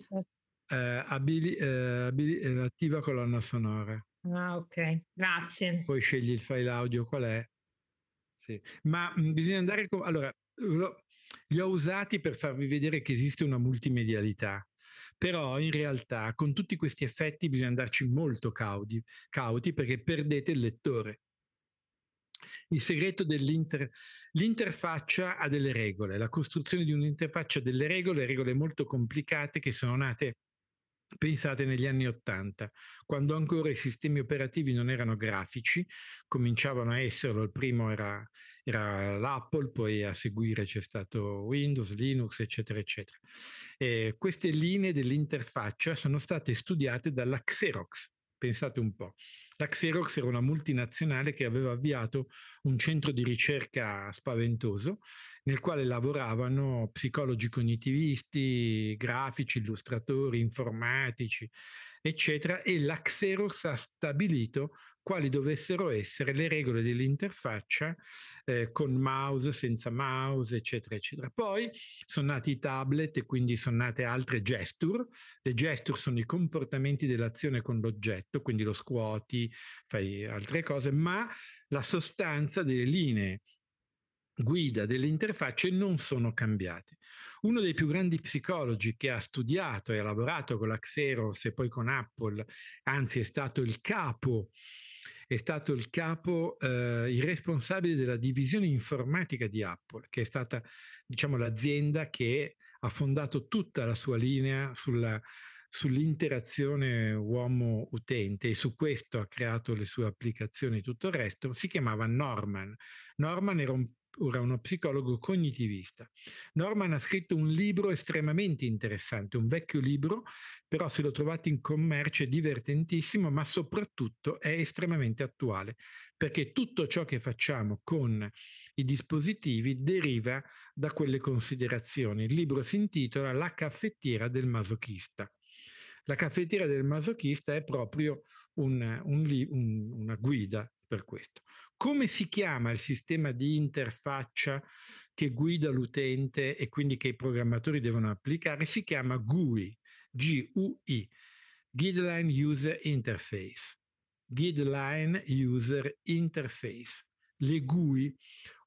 eh, abili, eh, abili, eh, attiva colonna sonora. Ah, ok. Grazie. Poi scegli il file audio qual è. Sì. Ma mh, mm, bisogna andare... Co- allora, lo, li ho usati per farvi vedere che esiste una multimedialità però in realtà con tutti questi effetti bisogna andarci molto cauti, cauti perché perdete il lettore. Il segreto dell'interfaccia ha delle regole, la costruzione di un'interfaccia ha delle regole, regole molto complicate che sono nate pensate negli anni Ottanta, quando ancora i sistemi operativi non erano grafici, cominciavano a esserlo, il primo era era l'Apple, poi a seguire c'è stato Windows, Linux, eccetera, eccetera. E queste linee dell'interfaccia sono state studiate dalla Xerox, pensate un po'. La Xerox era una multinazionale che aveva avviato un centro di ricerca spaventoso nel quale lavoravano psicologi cognitivisti, grafici, illustratori, informatici, eccetera, e la Xerox ha stabilito quali dovessero essere le regole dell'interfaccia eh, con mouse, senza mouse, eccetera, eccetera. Poi sono nati i tablet e quindi sono nate altre gesture. Le gesture sono i comportamenti dell'azione con l'oggetto, quindi lo scuoti, fai altre cose, ma la sostanza delle linee guida delle interfacce non sono cambiate. Uno dei più grandi psicologi che ha studiato e ha lavorato con la Xerox e poi con Apple, anzi è stato il capo è stato il capo, eh, il responsabile della divisione informatica di Apple, che è stata diciamo, l'azienda che ha fondato tutta la sua linea sulla, sull'interazione uomo-utente e su questo ha creato le sue applicazioni e tutto il resto, si chiamava Norman. Norman era un ora uno psicologo cognitivista. Norman ha scritto un libro estremamente interessante, un vecchio libro, però se lo trovate in commercio è divertentissimo, ma soprattutto è estremamente attuale, perché tutto ciò che facciamo con i dispositivi deriva da quelle considerazioni. Il libro si intitola La caffettiera del masochista. La caffettiera del masochista è proprio un, un, un, una guida per questo come si chiama il sistema di interfaccia che guida l'utente e quindi che i programmatori devono applicare? Si chiama GUI, G-U-I, Guideline User Interface. Guideline User Interface, le GUI.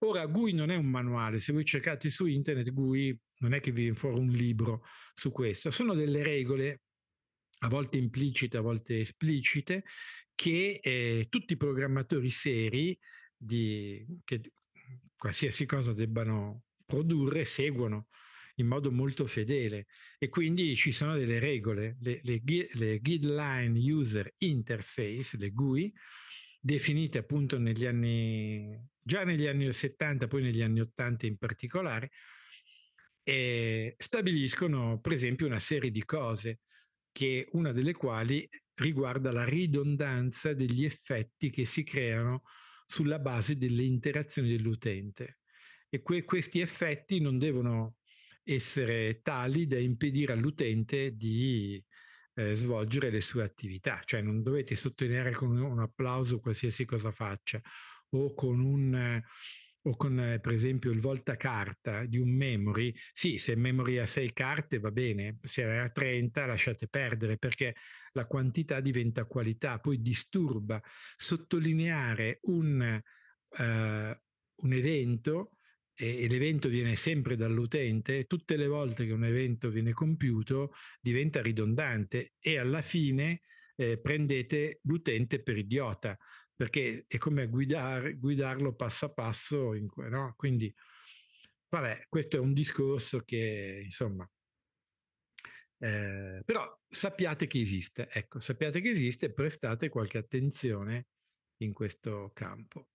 Ora, GUI non è un manuale, se voi cercate su internet GUI non è che vi viene fuori un libro su questo, sono delle regole a volte implicite, a volte esplicite, che eh, tutti i programmatori seri di, che qualsiasi cosa debbano produrre seguono in modo molto fedele e quindi ci sono delle regole, le, le, le guideline user interface, le GUI, definite appunto negli anni, già negli anni 70, poi negli anni 80 in particolare, stabiliscono per esempio una serie di cose che una delle quali riguarda la ridondanza degli effetti che si creano sulla base delle interazioni dell'utente. E que- questi effetti non devono essere tali da impedire all'utente di eh, svolgere le sue attività, cioè non dovete sottolineare con un applauso qualsiasi cosa faccia o con un o con eh, per esempio il volta carta di un memory, sì, se il memory ha 6 carte va bene, se ne ha 30 lasciate perdere perché la quantità diventa qualità, poi disturba. Sottolineare un, eh, un evento e, l'evento viene sempre dall'utente, tutte le volte che un evento viene compiuto diventa ridondante e alla fine eh, prendete l'utente per idiota perché è come guidar, guidarlo passo a passo, in, no? quindi vabbè, questo è un discorso che insomma, eh, però sappiate che esiste, ecco, sappiate che esiste e prestate qualche attenzione in questo campo.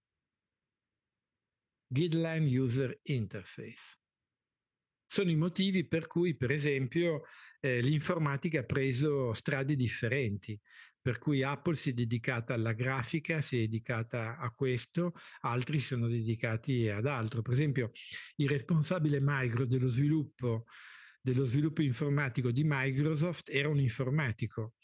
Guideline User Interface. Sono i motivi per cui, per esempio, eh, l'informatica ha preso strade differenti per cui Apple si è dedicata alla grafica, si è dedicata a questo, altri si sono dedicati ad altro. Per esempio, il responsabile micro dello sviluppo, dello sviluppo informatico di Microsoft era un informatico.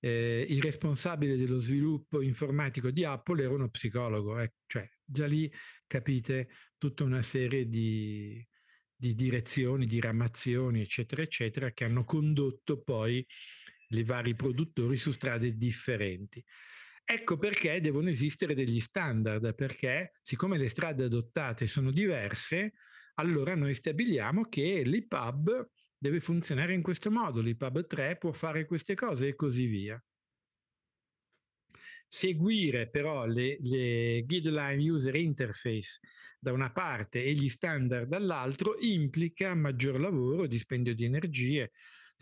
Eh, il responsabile dello sviluppo informatico di Apple era uno psicologo, eh. cioè già lì capite tutta una serie di, di direzioni, di ramazioni, eccetera, eccetera, che hanno condotto poi i vari produttori su strade differenti. Ecco perché devono esistere degli standard, perché siccome le strade adottate sono diverse, allora noi stabiliamo che l'IPAB deve funzionare in questo modo, l'IPAB 3 può fare queste cose e così via. Seguire però le, le guideline user interface da una parte e gli standard dall'altro implica maggior lavoro, dispendio di energie,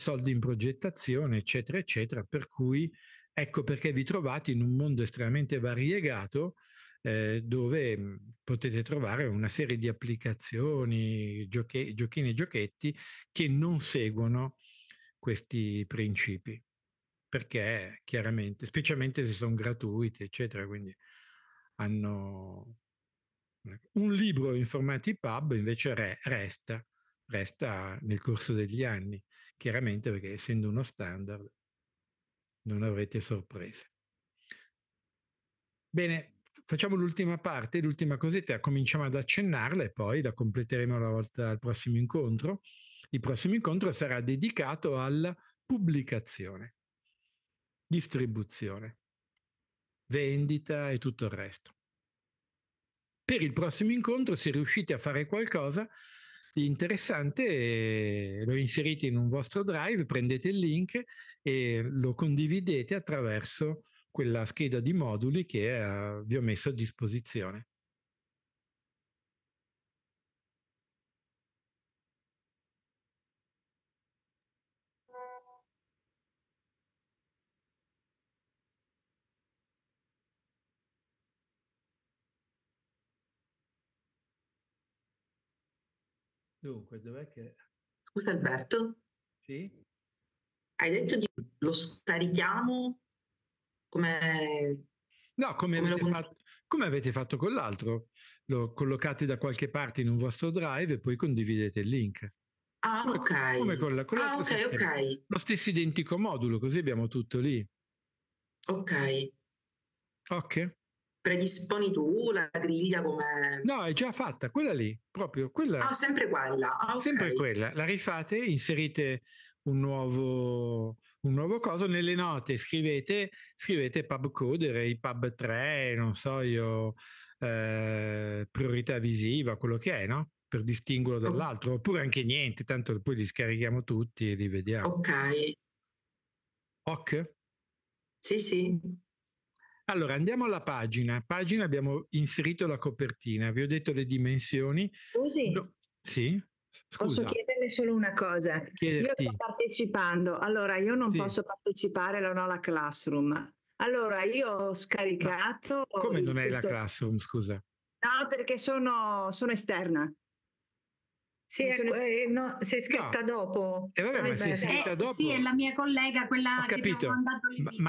soldi in progettazione, eccetera, eccetera, per cui ecco perché vi trovate in un mondo estremamente variegato eh, dove mm, potete trovare una serie di applicazioni, gioche- giochini e giochetti che non seguono questi principi perché chiaramente, specialmente se sono gratuite, eccetera, quindi hanno un libro in formato EPUB invece re, resta, resta nel corso degli anni chiaramente perché essendo uno standard non avrete sorprese. Bene, facciamo l'ultima parte, l'ultima cosetta, cominciamo ad accennarla e poi la completeremo la volta al prossimo incontro. Il prossimo incontro sarà dedicato alla pubblicazione, distribuzione, vendita e tutto il resto. Per il prossimo incontro, se riuscite a fare qualcosa, di interessante, eh, lo inserite in un vostro drive, prendete il link e lo condividete attraverso quella scheda di moduli che eh, vi ho messo a disposizione. Dunque, dov'è che... Scusa Alberto? Sì? Hai detto di lo scarichiamo come... No, come, come, avete, lo... fatto, come avete fatto con l'altro. Lo collocate da qualche parte in un vostro drive e poi condividete il link. Ah, come, ok. Come con, la, con ah, okay, okay. Lo stesso identico modulo, così abbiamo tutto lì. Ok. Ok predisponi tu la griglia come... No, è già fatta, quella lì, proprio quella. Ah, sempre quella. Ah, okay. Sempre quella. La rifate, inserite un nuovo, un nuovo coso, nelle note scrivete, scrivete pub code, i pub 3, non so io, eh, priorità visiva, quello che è, no? Per distinguerlo dall'altro, oppure anche niente, tanto poi li scarichiamo tutti e li vediamo. Ok. Ok? Sì, sì. Allora andiamo alla pagina. Pagina abbiamo inserito la copertina, vi ho detto le dimensioni. Scusi? No, sì. Scusa. Posso chiederle solo una cosa? Chiederti. Io sto partecipando, allora io non sì. posso partecipare, non ho la classroom. Allora io ho scaricato. Ma come non hai questo... la classroom? Scusa. No, perché sono, sono esterna. Sì, sono... Ecco, eh, no, sei scritta no. dopo. Eh, vabbè, ma ah, sei scritta eh, dopo. Sì, è la mia collega, quella Ho capito. Ma,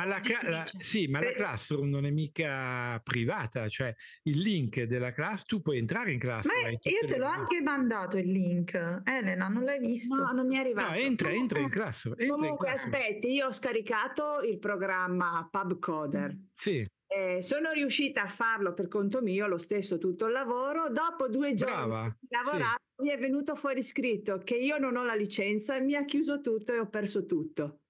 ma, la, la, sì, ma per... la Classroom non è mica privata, cioè il link della class, tu puoi entrare in Classroom. io te l'ho anche mandato il link, Elena, non l'hai visto? No, non mi è arrivato. No, entra, entra in Classroom. Entra comunque, in classroom. aspetti, io ho scaricato il programma PubCoder. Sì. Eh, sono riuscita a farlo per conto mio, lo stesso tutto il lavoro. Dopo due giorni di lavorato sì. mi è venuto fuori scritto che io non ho la licenza, mi ha chiuso tutto e ho perso tutto.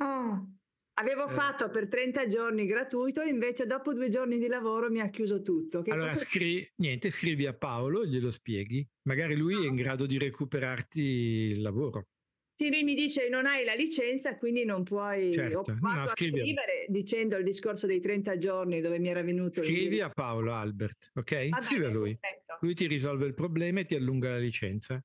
Oh. Avevo eh. fatto per 30 giorni gratuito, invece dopo due giorni di lavoro mi ha chiuso tutto. Che allora, posso... scri... Niente, scrivi a Paolo, glielo spieghi. Magari lui no. è in grado di recuperarti il lavoro. Sì, lui mi dice non hai la licenza, quindi non puoi certo. no, scrivere dicendo il discorso dei 30 giorni dove mi era venuto. Scrivi a Paolo Albert, ok? Scrivi a lui. Perfetto. Lui ti risolve il problema e ti allunga la licenza.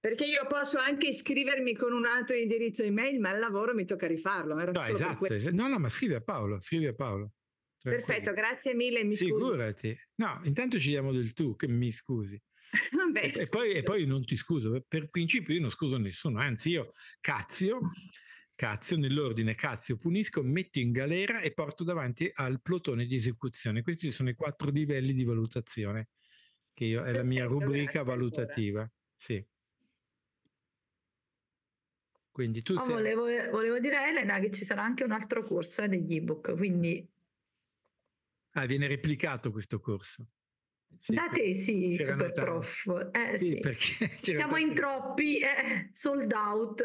Perché io posso anche iscrivermi con un altro indirizzo email, ma al lavoro mi tocca rifarlo. Era no, esatto, esatto, No, no, ma scrivi a Paolo, scrivi a Paolo. Tranquillo. Perfetto, grazie mille, mi Figurati. scusi. Figurati. No, intanto ci diamo del tu, che mi scusi. Vabbè, e, poi, e, poi, non ti scuso, per principio io non scuso nessuno, anzi io cazio, cazio nell'ordine cazio punisco, metto in galera e porto davanti al plotone di esecuzione. Questi sono i quattro livelli di valutazione, che io, è la mia rubrica valutativa. Sì. Quindi tu oh, sei... volevo, volevo, dire a Elena che ci sarà anche un altro corso eh, degli ebook, quindi... Ah, viene replicato questo corso. Sì, da te sì, super prof. Eh, sì, sì. Siamo in troppi, eh, sold out.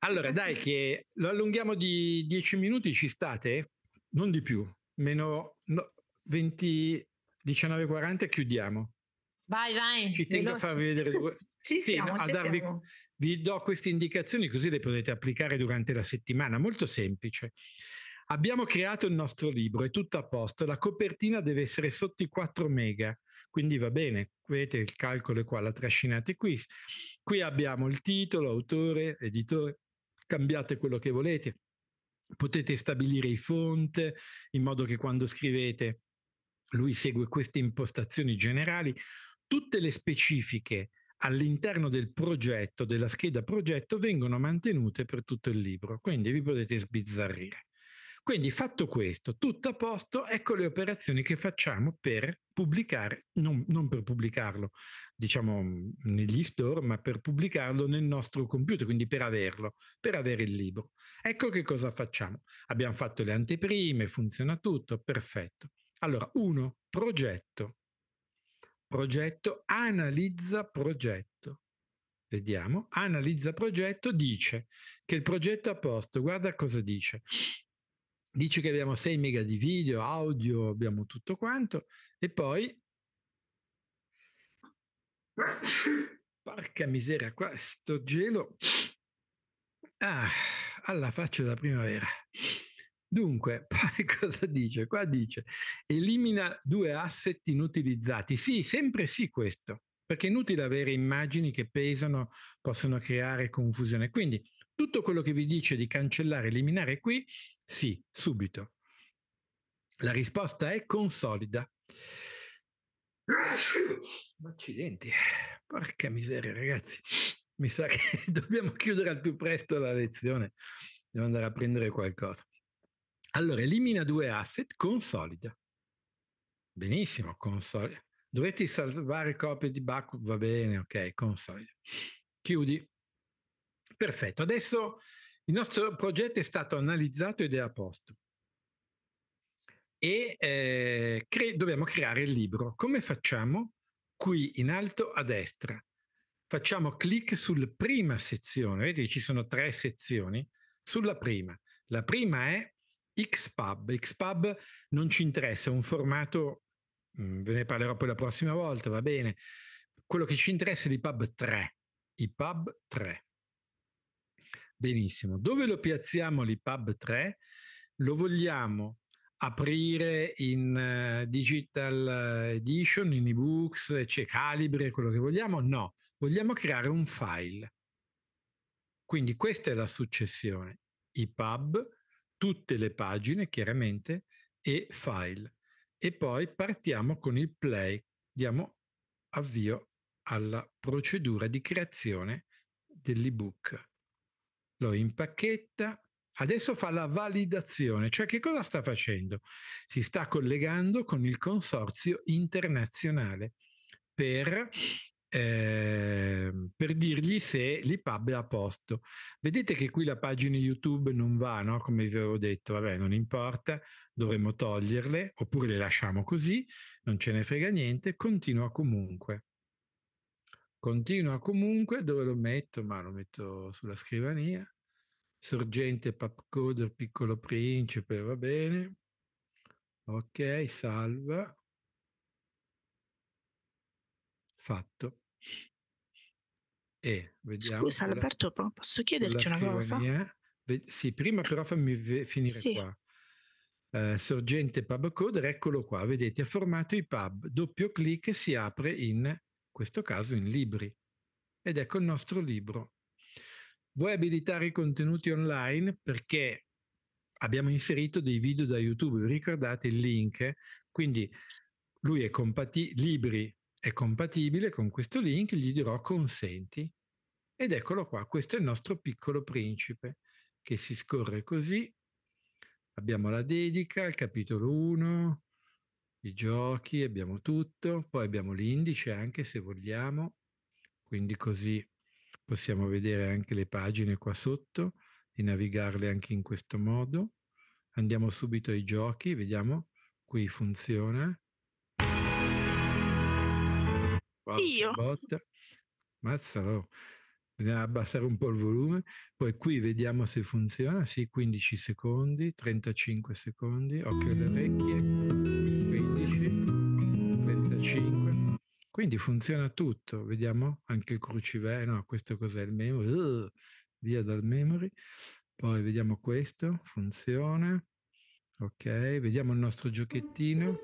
Allora dai che lo allunghiamo di 10 minuti, ci state? Non di più, meno no, 20, 19.40 e chiudiamo. Vai, vai. Ci tengo veloce. a farvi vedere due. Ci siamo, no, ci darvi, siamo. Vi do queste indicazioni così le potete applicare durante la settimana, molto semplice. Abbiamo creato il nostro libro, è tutto a posto, la copertina deve essere sotto i 4 mega, quindi va bene, vedete il calcolo è qua, la trascinate qui. Qui abbiamo il titolo, autore, editore, cambiate quello che volete. Potete stabilire i font in modo che quando scrivete lui segue queste impostazioni generali. Tutte le specifiche all'interno del progetto, della scheda progetto, vengono mantenute per tutto il libro, quindi vi potete sbizzarrire. Quindi fatto questo, tutto a posto, ecco le operazioni che facciamo per pubblicare, non, non per pubblicarlo diciamo mm, negli store, ma per pubblicarlo nel nostro computer, quindi per averlo, per avere il libro. Ecco che cosa facciamo. Abbiamo fatto le anteprime, funziona tutto, perfetto. Allora, uno, progetto. Progetto, analizza progetto. Vediamo, analizza progetto, dice che il progetto è a posto, guarda cosa dice dice che abbiamo 6 mega di video, audio, abbiamo tutto quanto e poi Porca miseria, qua sto gelo. Ah, alla faccia della primavera. Dunque, cosa dice? Qua dice, elimina due asset inutilizzati. Sì, sempre sì questo, perché è inutile avere immagini che pesano, possono creare confusione. Quindi, tutto quello che vi dice di cancellare, eliminare qui, sì, subito. La risposta è consolida. Accidenti, porca miseria ragazzi, mi sa che dobbiamo chiudere al più presto la lezione, devo andare a prendere qualcosa. Allora, elimina due asset, consolida. Benissimo, consolida. Dovete salvare copie di backup, va bene, ok, consolida. Chiudi. Perfetto, adesso il nostro progetto è stato analizzato ed è a posto. E eh, cre- dobbiamo creare il libro. Come facciamo? Qui in alto a destra. Facciamo clic sulla prima sezione. Vedete che ci sono tre sezioni. Sulla prima. La prima è Xpub. Xpub non ci interessa, è un formato, mm, ve ne parlerò poi la prossima volta, va bene. Quello che ci interessa è l'IPUB 3. IPUB 3. Benissimo. Dove lo piazziamo l'IPUB 3? Lo vogliamo aprire in uh, digital eh, edition, in ebooks, c'è calibre, quello che vogliamo? No, vogliamo creare un file. Quindi questa è la successione. IPUB, tutte le pagine chiaramente e file. E poi partiamo con il play, diamo avvio alla procedura di creazione dell'ebook lo impacchetta, adesso fa la validazione, cioè che cosa sta facendo? Si sta collegando con il consorzio internazionale per, eh, per dirgli se l'IPAB è a posto. Vedete che qui la pagina YouTube non va, no? come vi avevo detto, vabbè non importa, dovremmo toglierle oppure le lasciamo così, non ce ne frega niente, continua comunque. Continua comunque, dove lo metto? Ma lo metto sulla scrivania. Sorgente papcoder piccolo principe, va bene. Ok, salva. Fatto. E vediamo. Scusa quella, Alberto, posso chiederti una cosa? Ved- sì, prima però fammi ve- finire sì. qua. Eh, sorgente pub coder, eccolo qua, vedete, ha formato i pub, doppio clic e si apre in questo caso in libri. Ed ecco il nostro libro. Vuoi abilitare i contenuti online perché abbiamo inserito dei video da YouTube, vi ricordate il link, quindi lui è compatibile, libri è compatibile con questo link, gli dirò consenti ed eccolo qua, questo è il nostro piccolo principe che si scorre così. Abbiamo la dedica, il capitolo 1, i giochi, abbiamo tutto, poi abbiamo l'indice anche se vogliamo, quindi così possiamo vedere anche le pagine qua sotto e navigarle anche in questo modo. Andiamo subito ai giochi, vediamo, qui funziona. Io. Botta. Mazzalo. Bisogna abbassare un po' il volume, poi qui vediamo se funziona, sì, 15 secondi, 35 secondi, occhio alle orecchie. 35. Quindi funziona tutto, vediamo anche il cruciverno, no, questo cos'è il memory, uh, via dal memory. Poi vediamo questo, funziona. Ok, vediamo il nostro giochettino.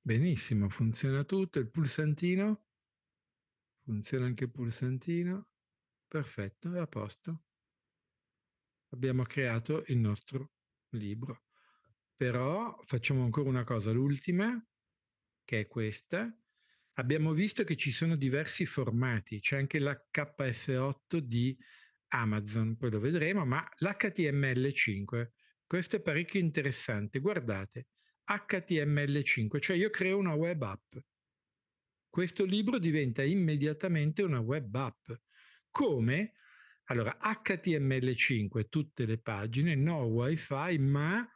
Benissimo, funziona tutto. Il pulsantino Funziona anche il pulsantino. Perfetto, è a posto. Abbiamo creato il nostro libro. Però facciamo ancora una cosa, l'ultima, che è questa. Abbiamo visto che ci sono diversi formati, c'è anche la kf 8 di Amazon, poi lo vedremo, ma l'HTML5, questo è parecchio interessante, guardate, HTML5, cioè io creo una web app questo libro diventa immediatamente una web app. Come? Allora, HTML5, tutte le pagine, no wifi, ma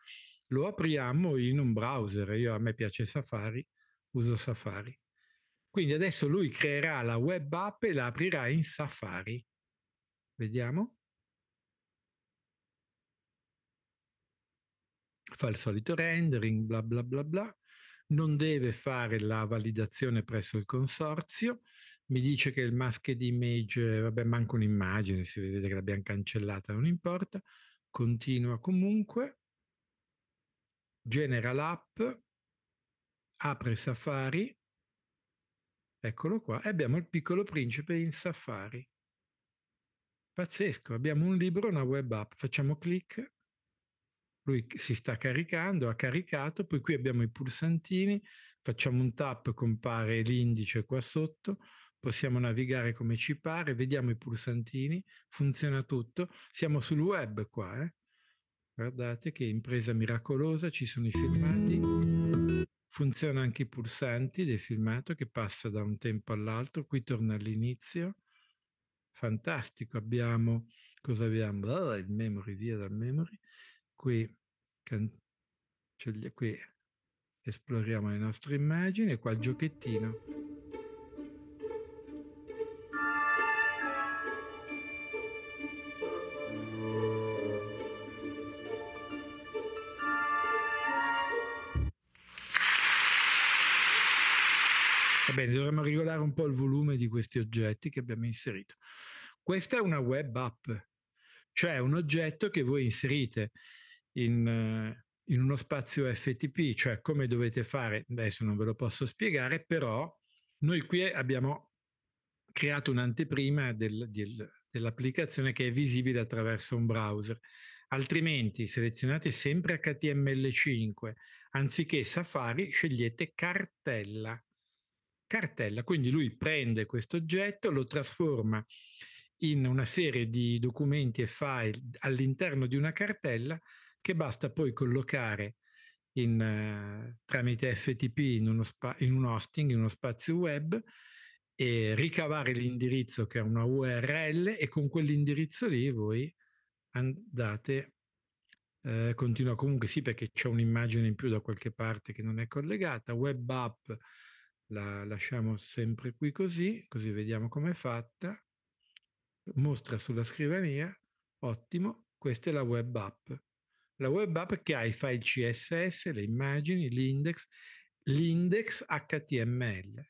lo apriamo in un browser. Io, a me piace Safari, uso Safari. Quindi adesso lui creerà la web app e la aprirà in Safari. Vediamo. Fa il solito rendering, bla bla bla bla non deve fare la validazione presso il consorzio, mi dice che il masked image, vabbè, manca un'immagine, se vedete che l'abbiamo cancellata, non importa, continua comunque, genera l'app, apre Safari, eccolo qua, e abbiamo il piccolo principe in Safari. Pazzesco, abbiamo un libro, una web app, facciamo clic, lui si sta caricando, ha caricato, poi qui abbiamo i pulsantini, facciamo un tap, compare l'indice qua sotto, possiamo navigare come ci pare, vediamo i pulsantini, funziona tutto, siamo sul web qua, eh? guardate che impresa miracolosa, ci sono i filmati, funzionano anche i pulsanti del filmato che passa da un tempo all'altro, qui torna all'inizio, fantastico, abbiamo, cosa abbiamo? Ah, il memory, via dal memory, qui qui esploriamo le nostre immagini, qua il giochettino. bene, dovremmo regolare un po' il volume di questi oggetti che abbiamo inserito. Questa è una web app, cioè un oggetto che voi inserite in, eh, in uno spazio FTP, cioè come dovete fare, adesso non ve lo posso spiegare, però noi qui abbiamo creato un'anteprima del, del, dell'applicazione che è visibile attraverso un browser. Altrimenti selezionate sempre HTML5, anziché Safari scegliete cartella. Cartella, quindi lui prende questo oggetto, lo trasforma in una serie di documenti e file all'interno di una cartella che basta poi collocare in, eh, tramite FTP in uno, spa, in un hosting, in uno spazio web e ricavare l'indirizzo che è una URL e con quell'indirizzo lì voi andate eh, continua comunque sì perché c'è un'immagine in più da qualche parte che non è collegata web app la lasciamo sempre qui così così vediamo com'è fatta mostra sulla scrivania ottimo questa è la web app la web app che ha i file CSS, le immagini, l'index, l'index HTML.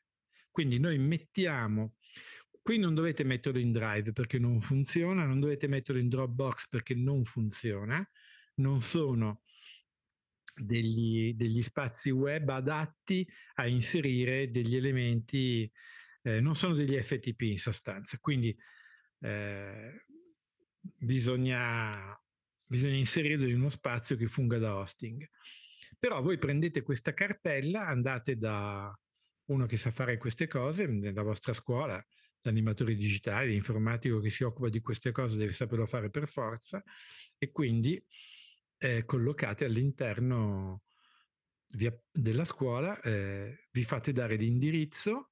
Quindi noi mettiamo, qui non dovete metterlo in Drive perché non funziona, non dovete metterlo in Dropbox perché non funziona, non sono degli, degli spazi web adatti a inserire degli elementi, eh, non sono degli FTP in sostanza, quindi eh, bisogna bisogna inserirlo in uno spazio che funga da hosting. Però voi prendete questa cartella, andate da uno che sa fare queste cose nella vostra scuola, l'animatore digitale, l'informatico che si occupa di queste cose deve saperlo fare per forza e quindi eh, collocate all'interno via, della scuola, eh, vi fate dare l'indirizzo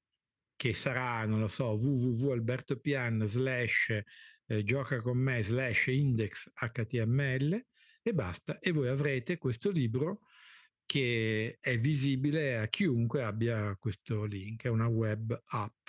che sarà, non lo so, www.albertopian slash eh, gioca con me slash index html e basta e voi avrete questo libro che è visibile a chiunque abbia questo link, è una web app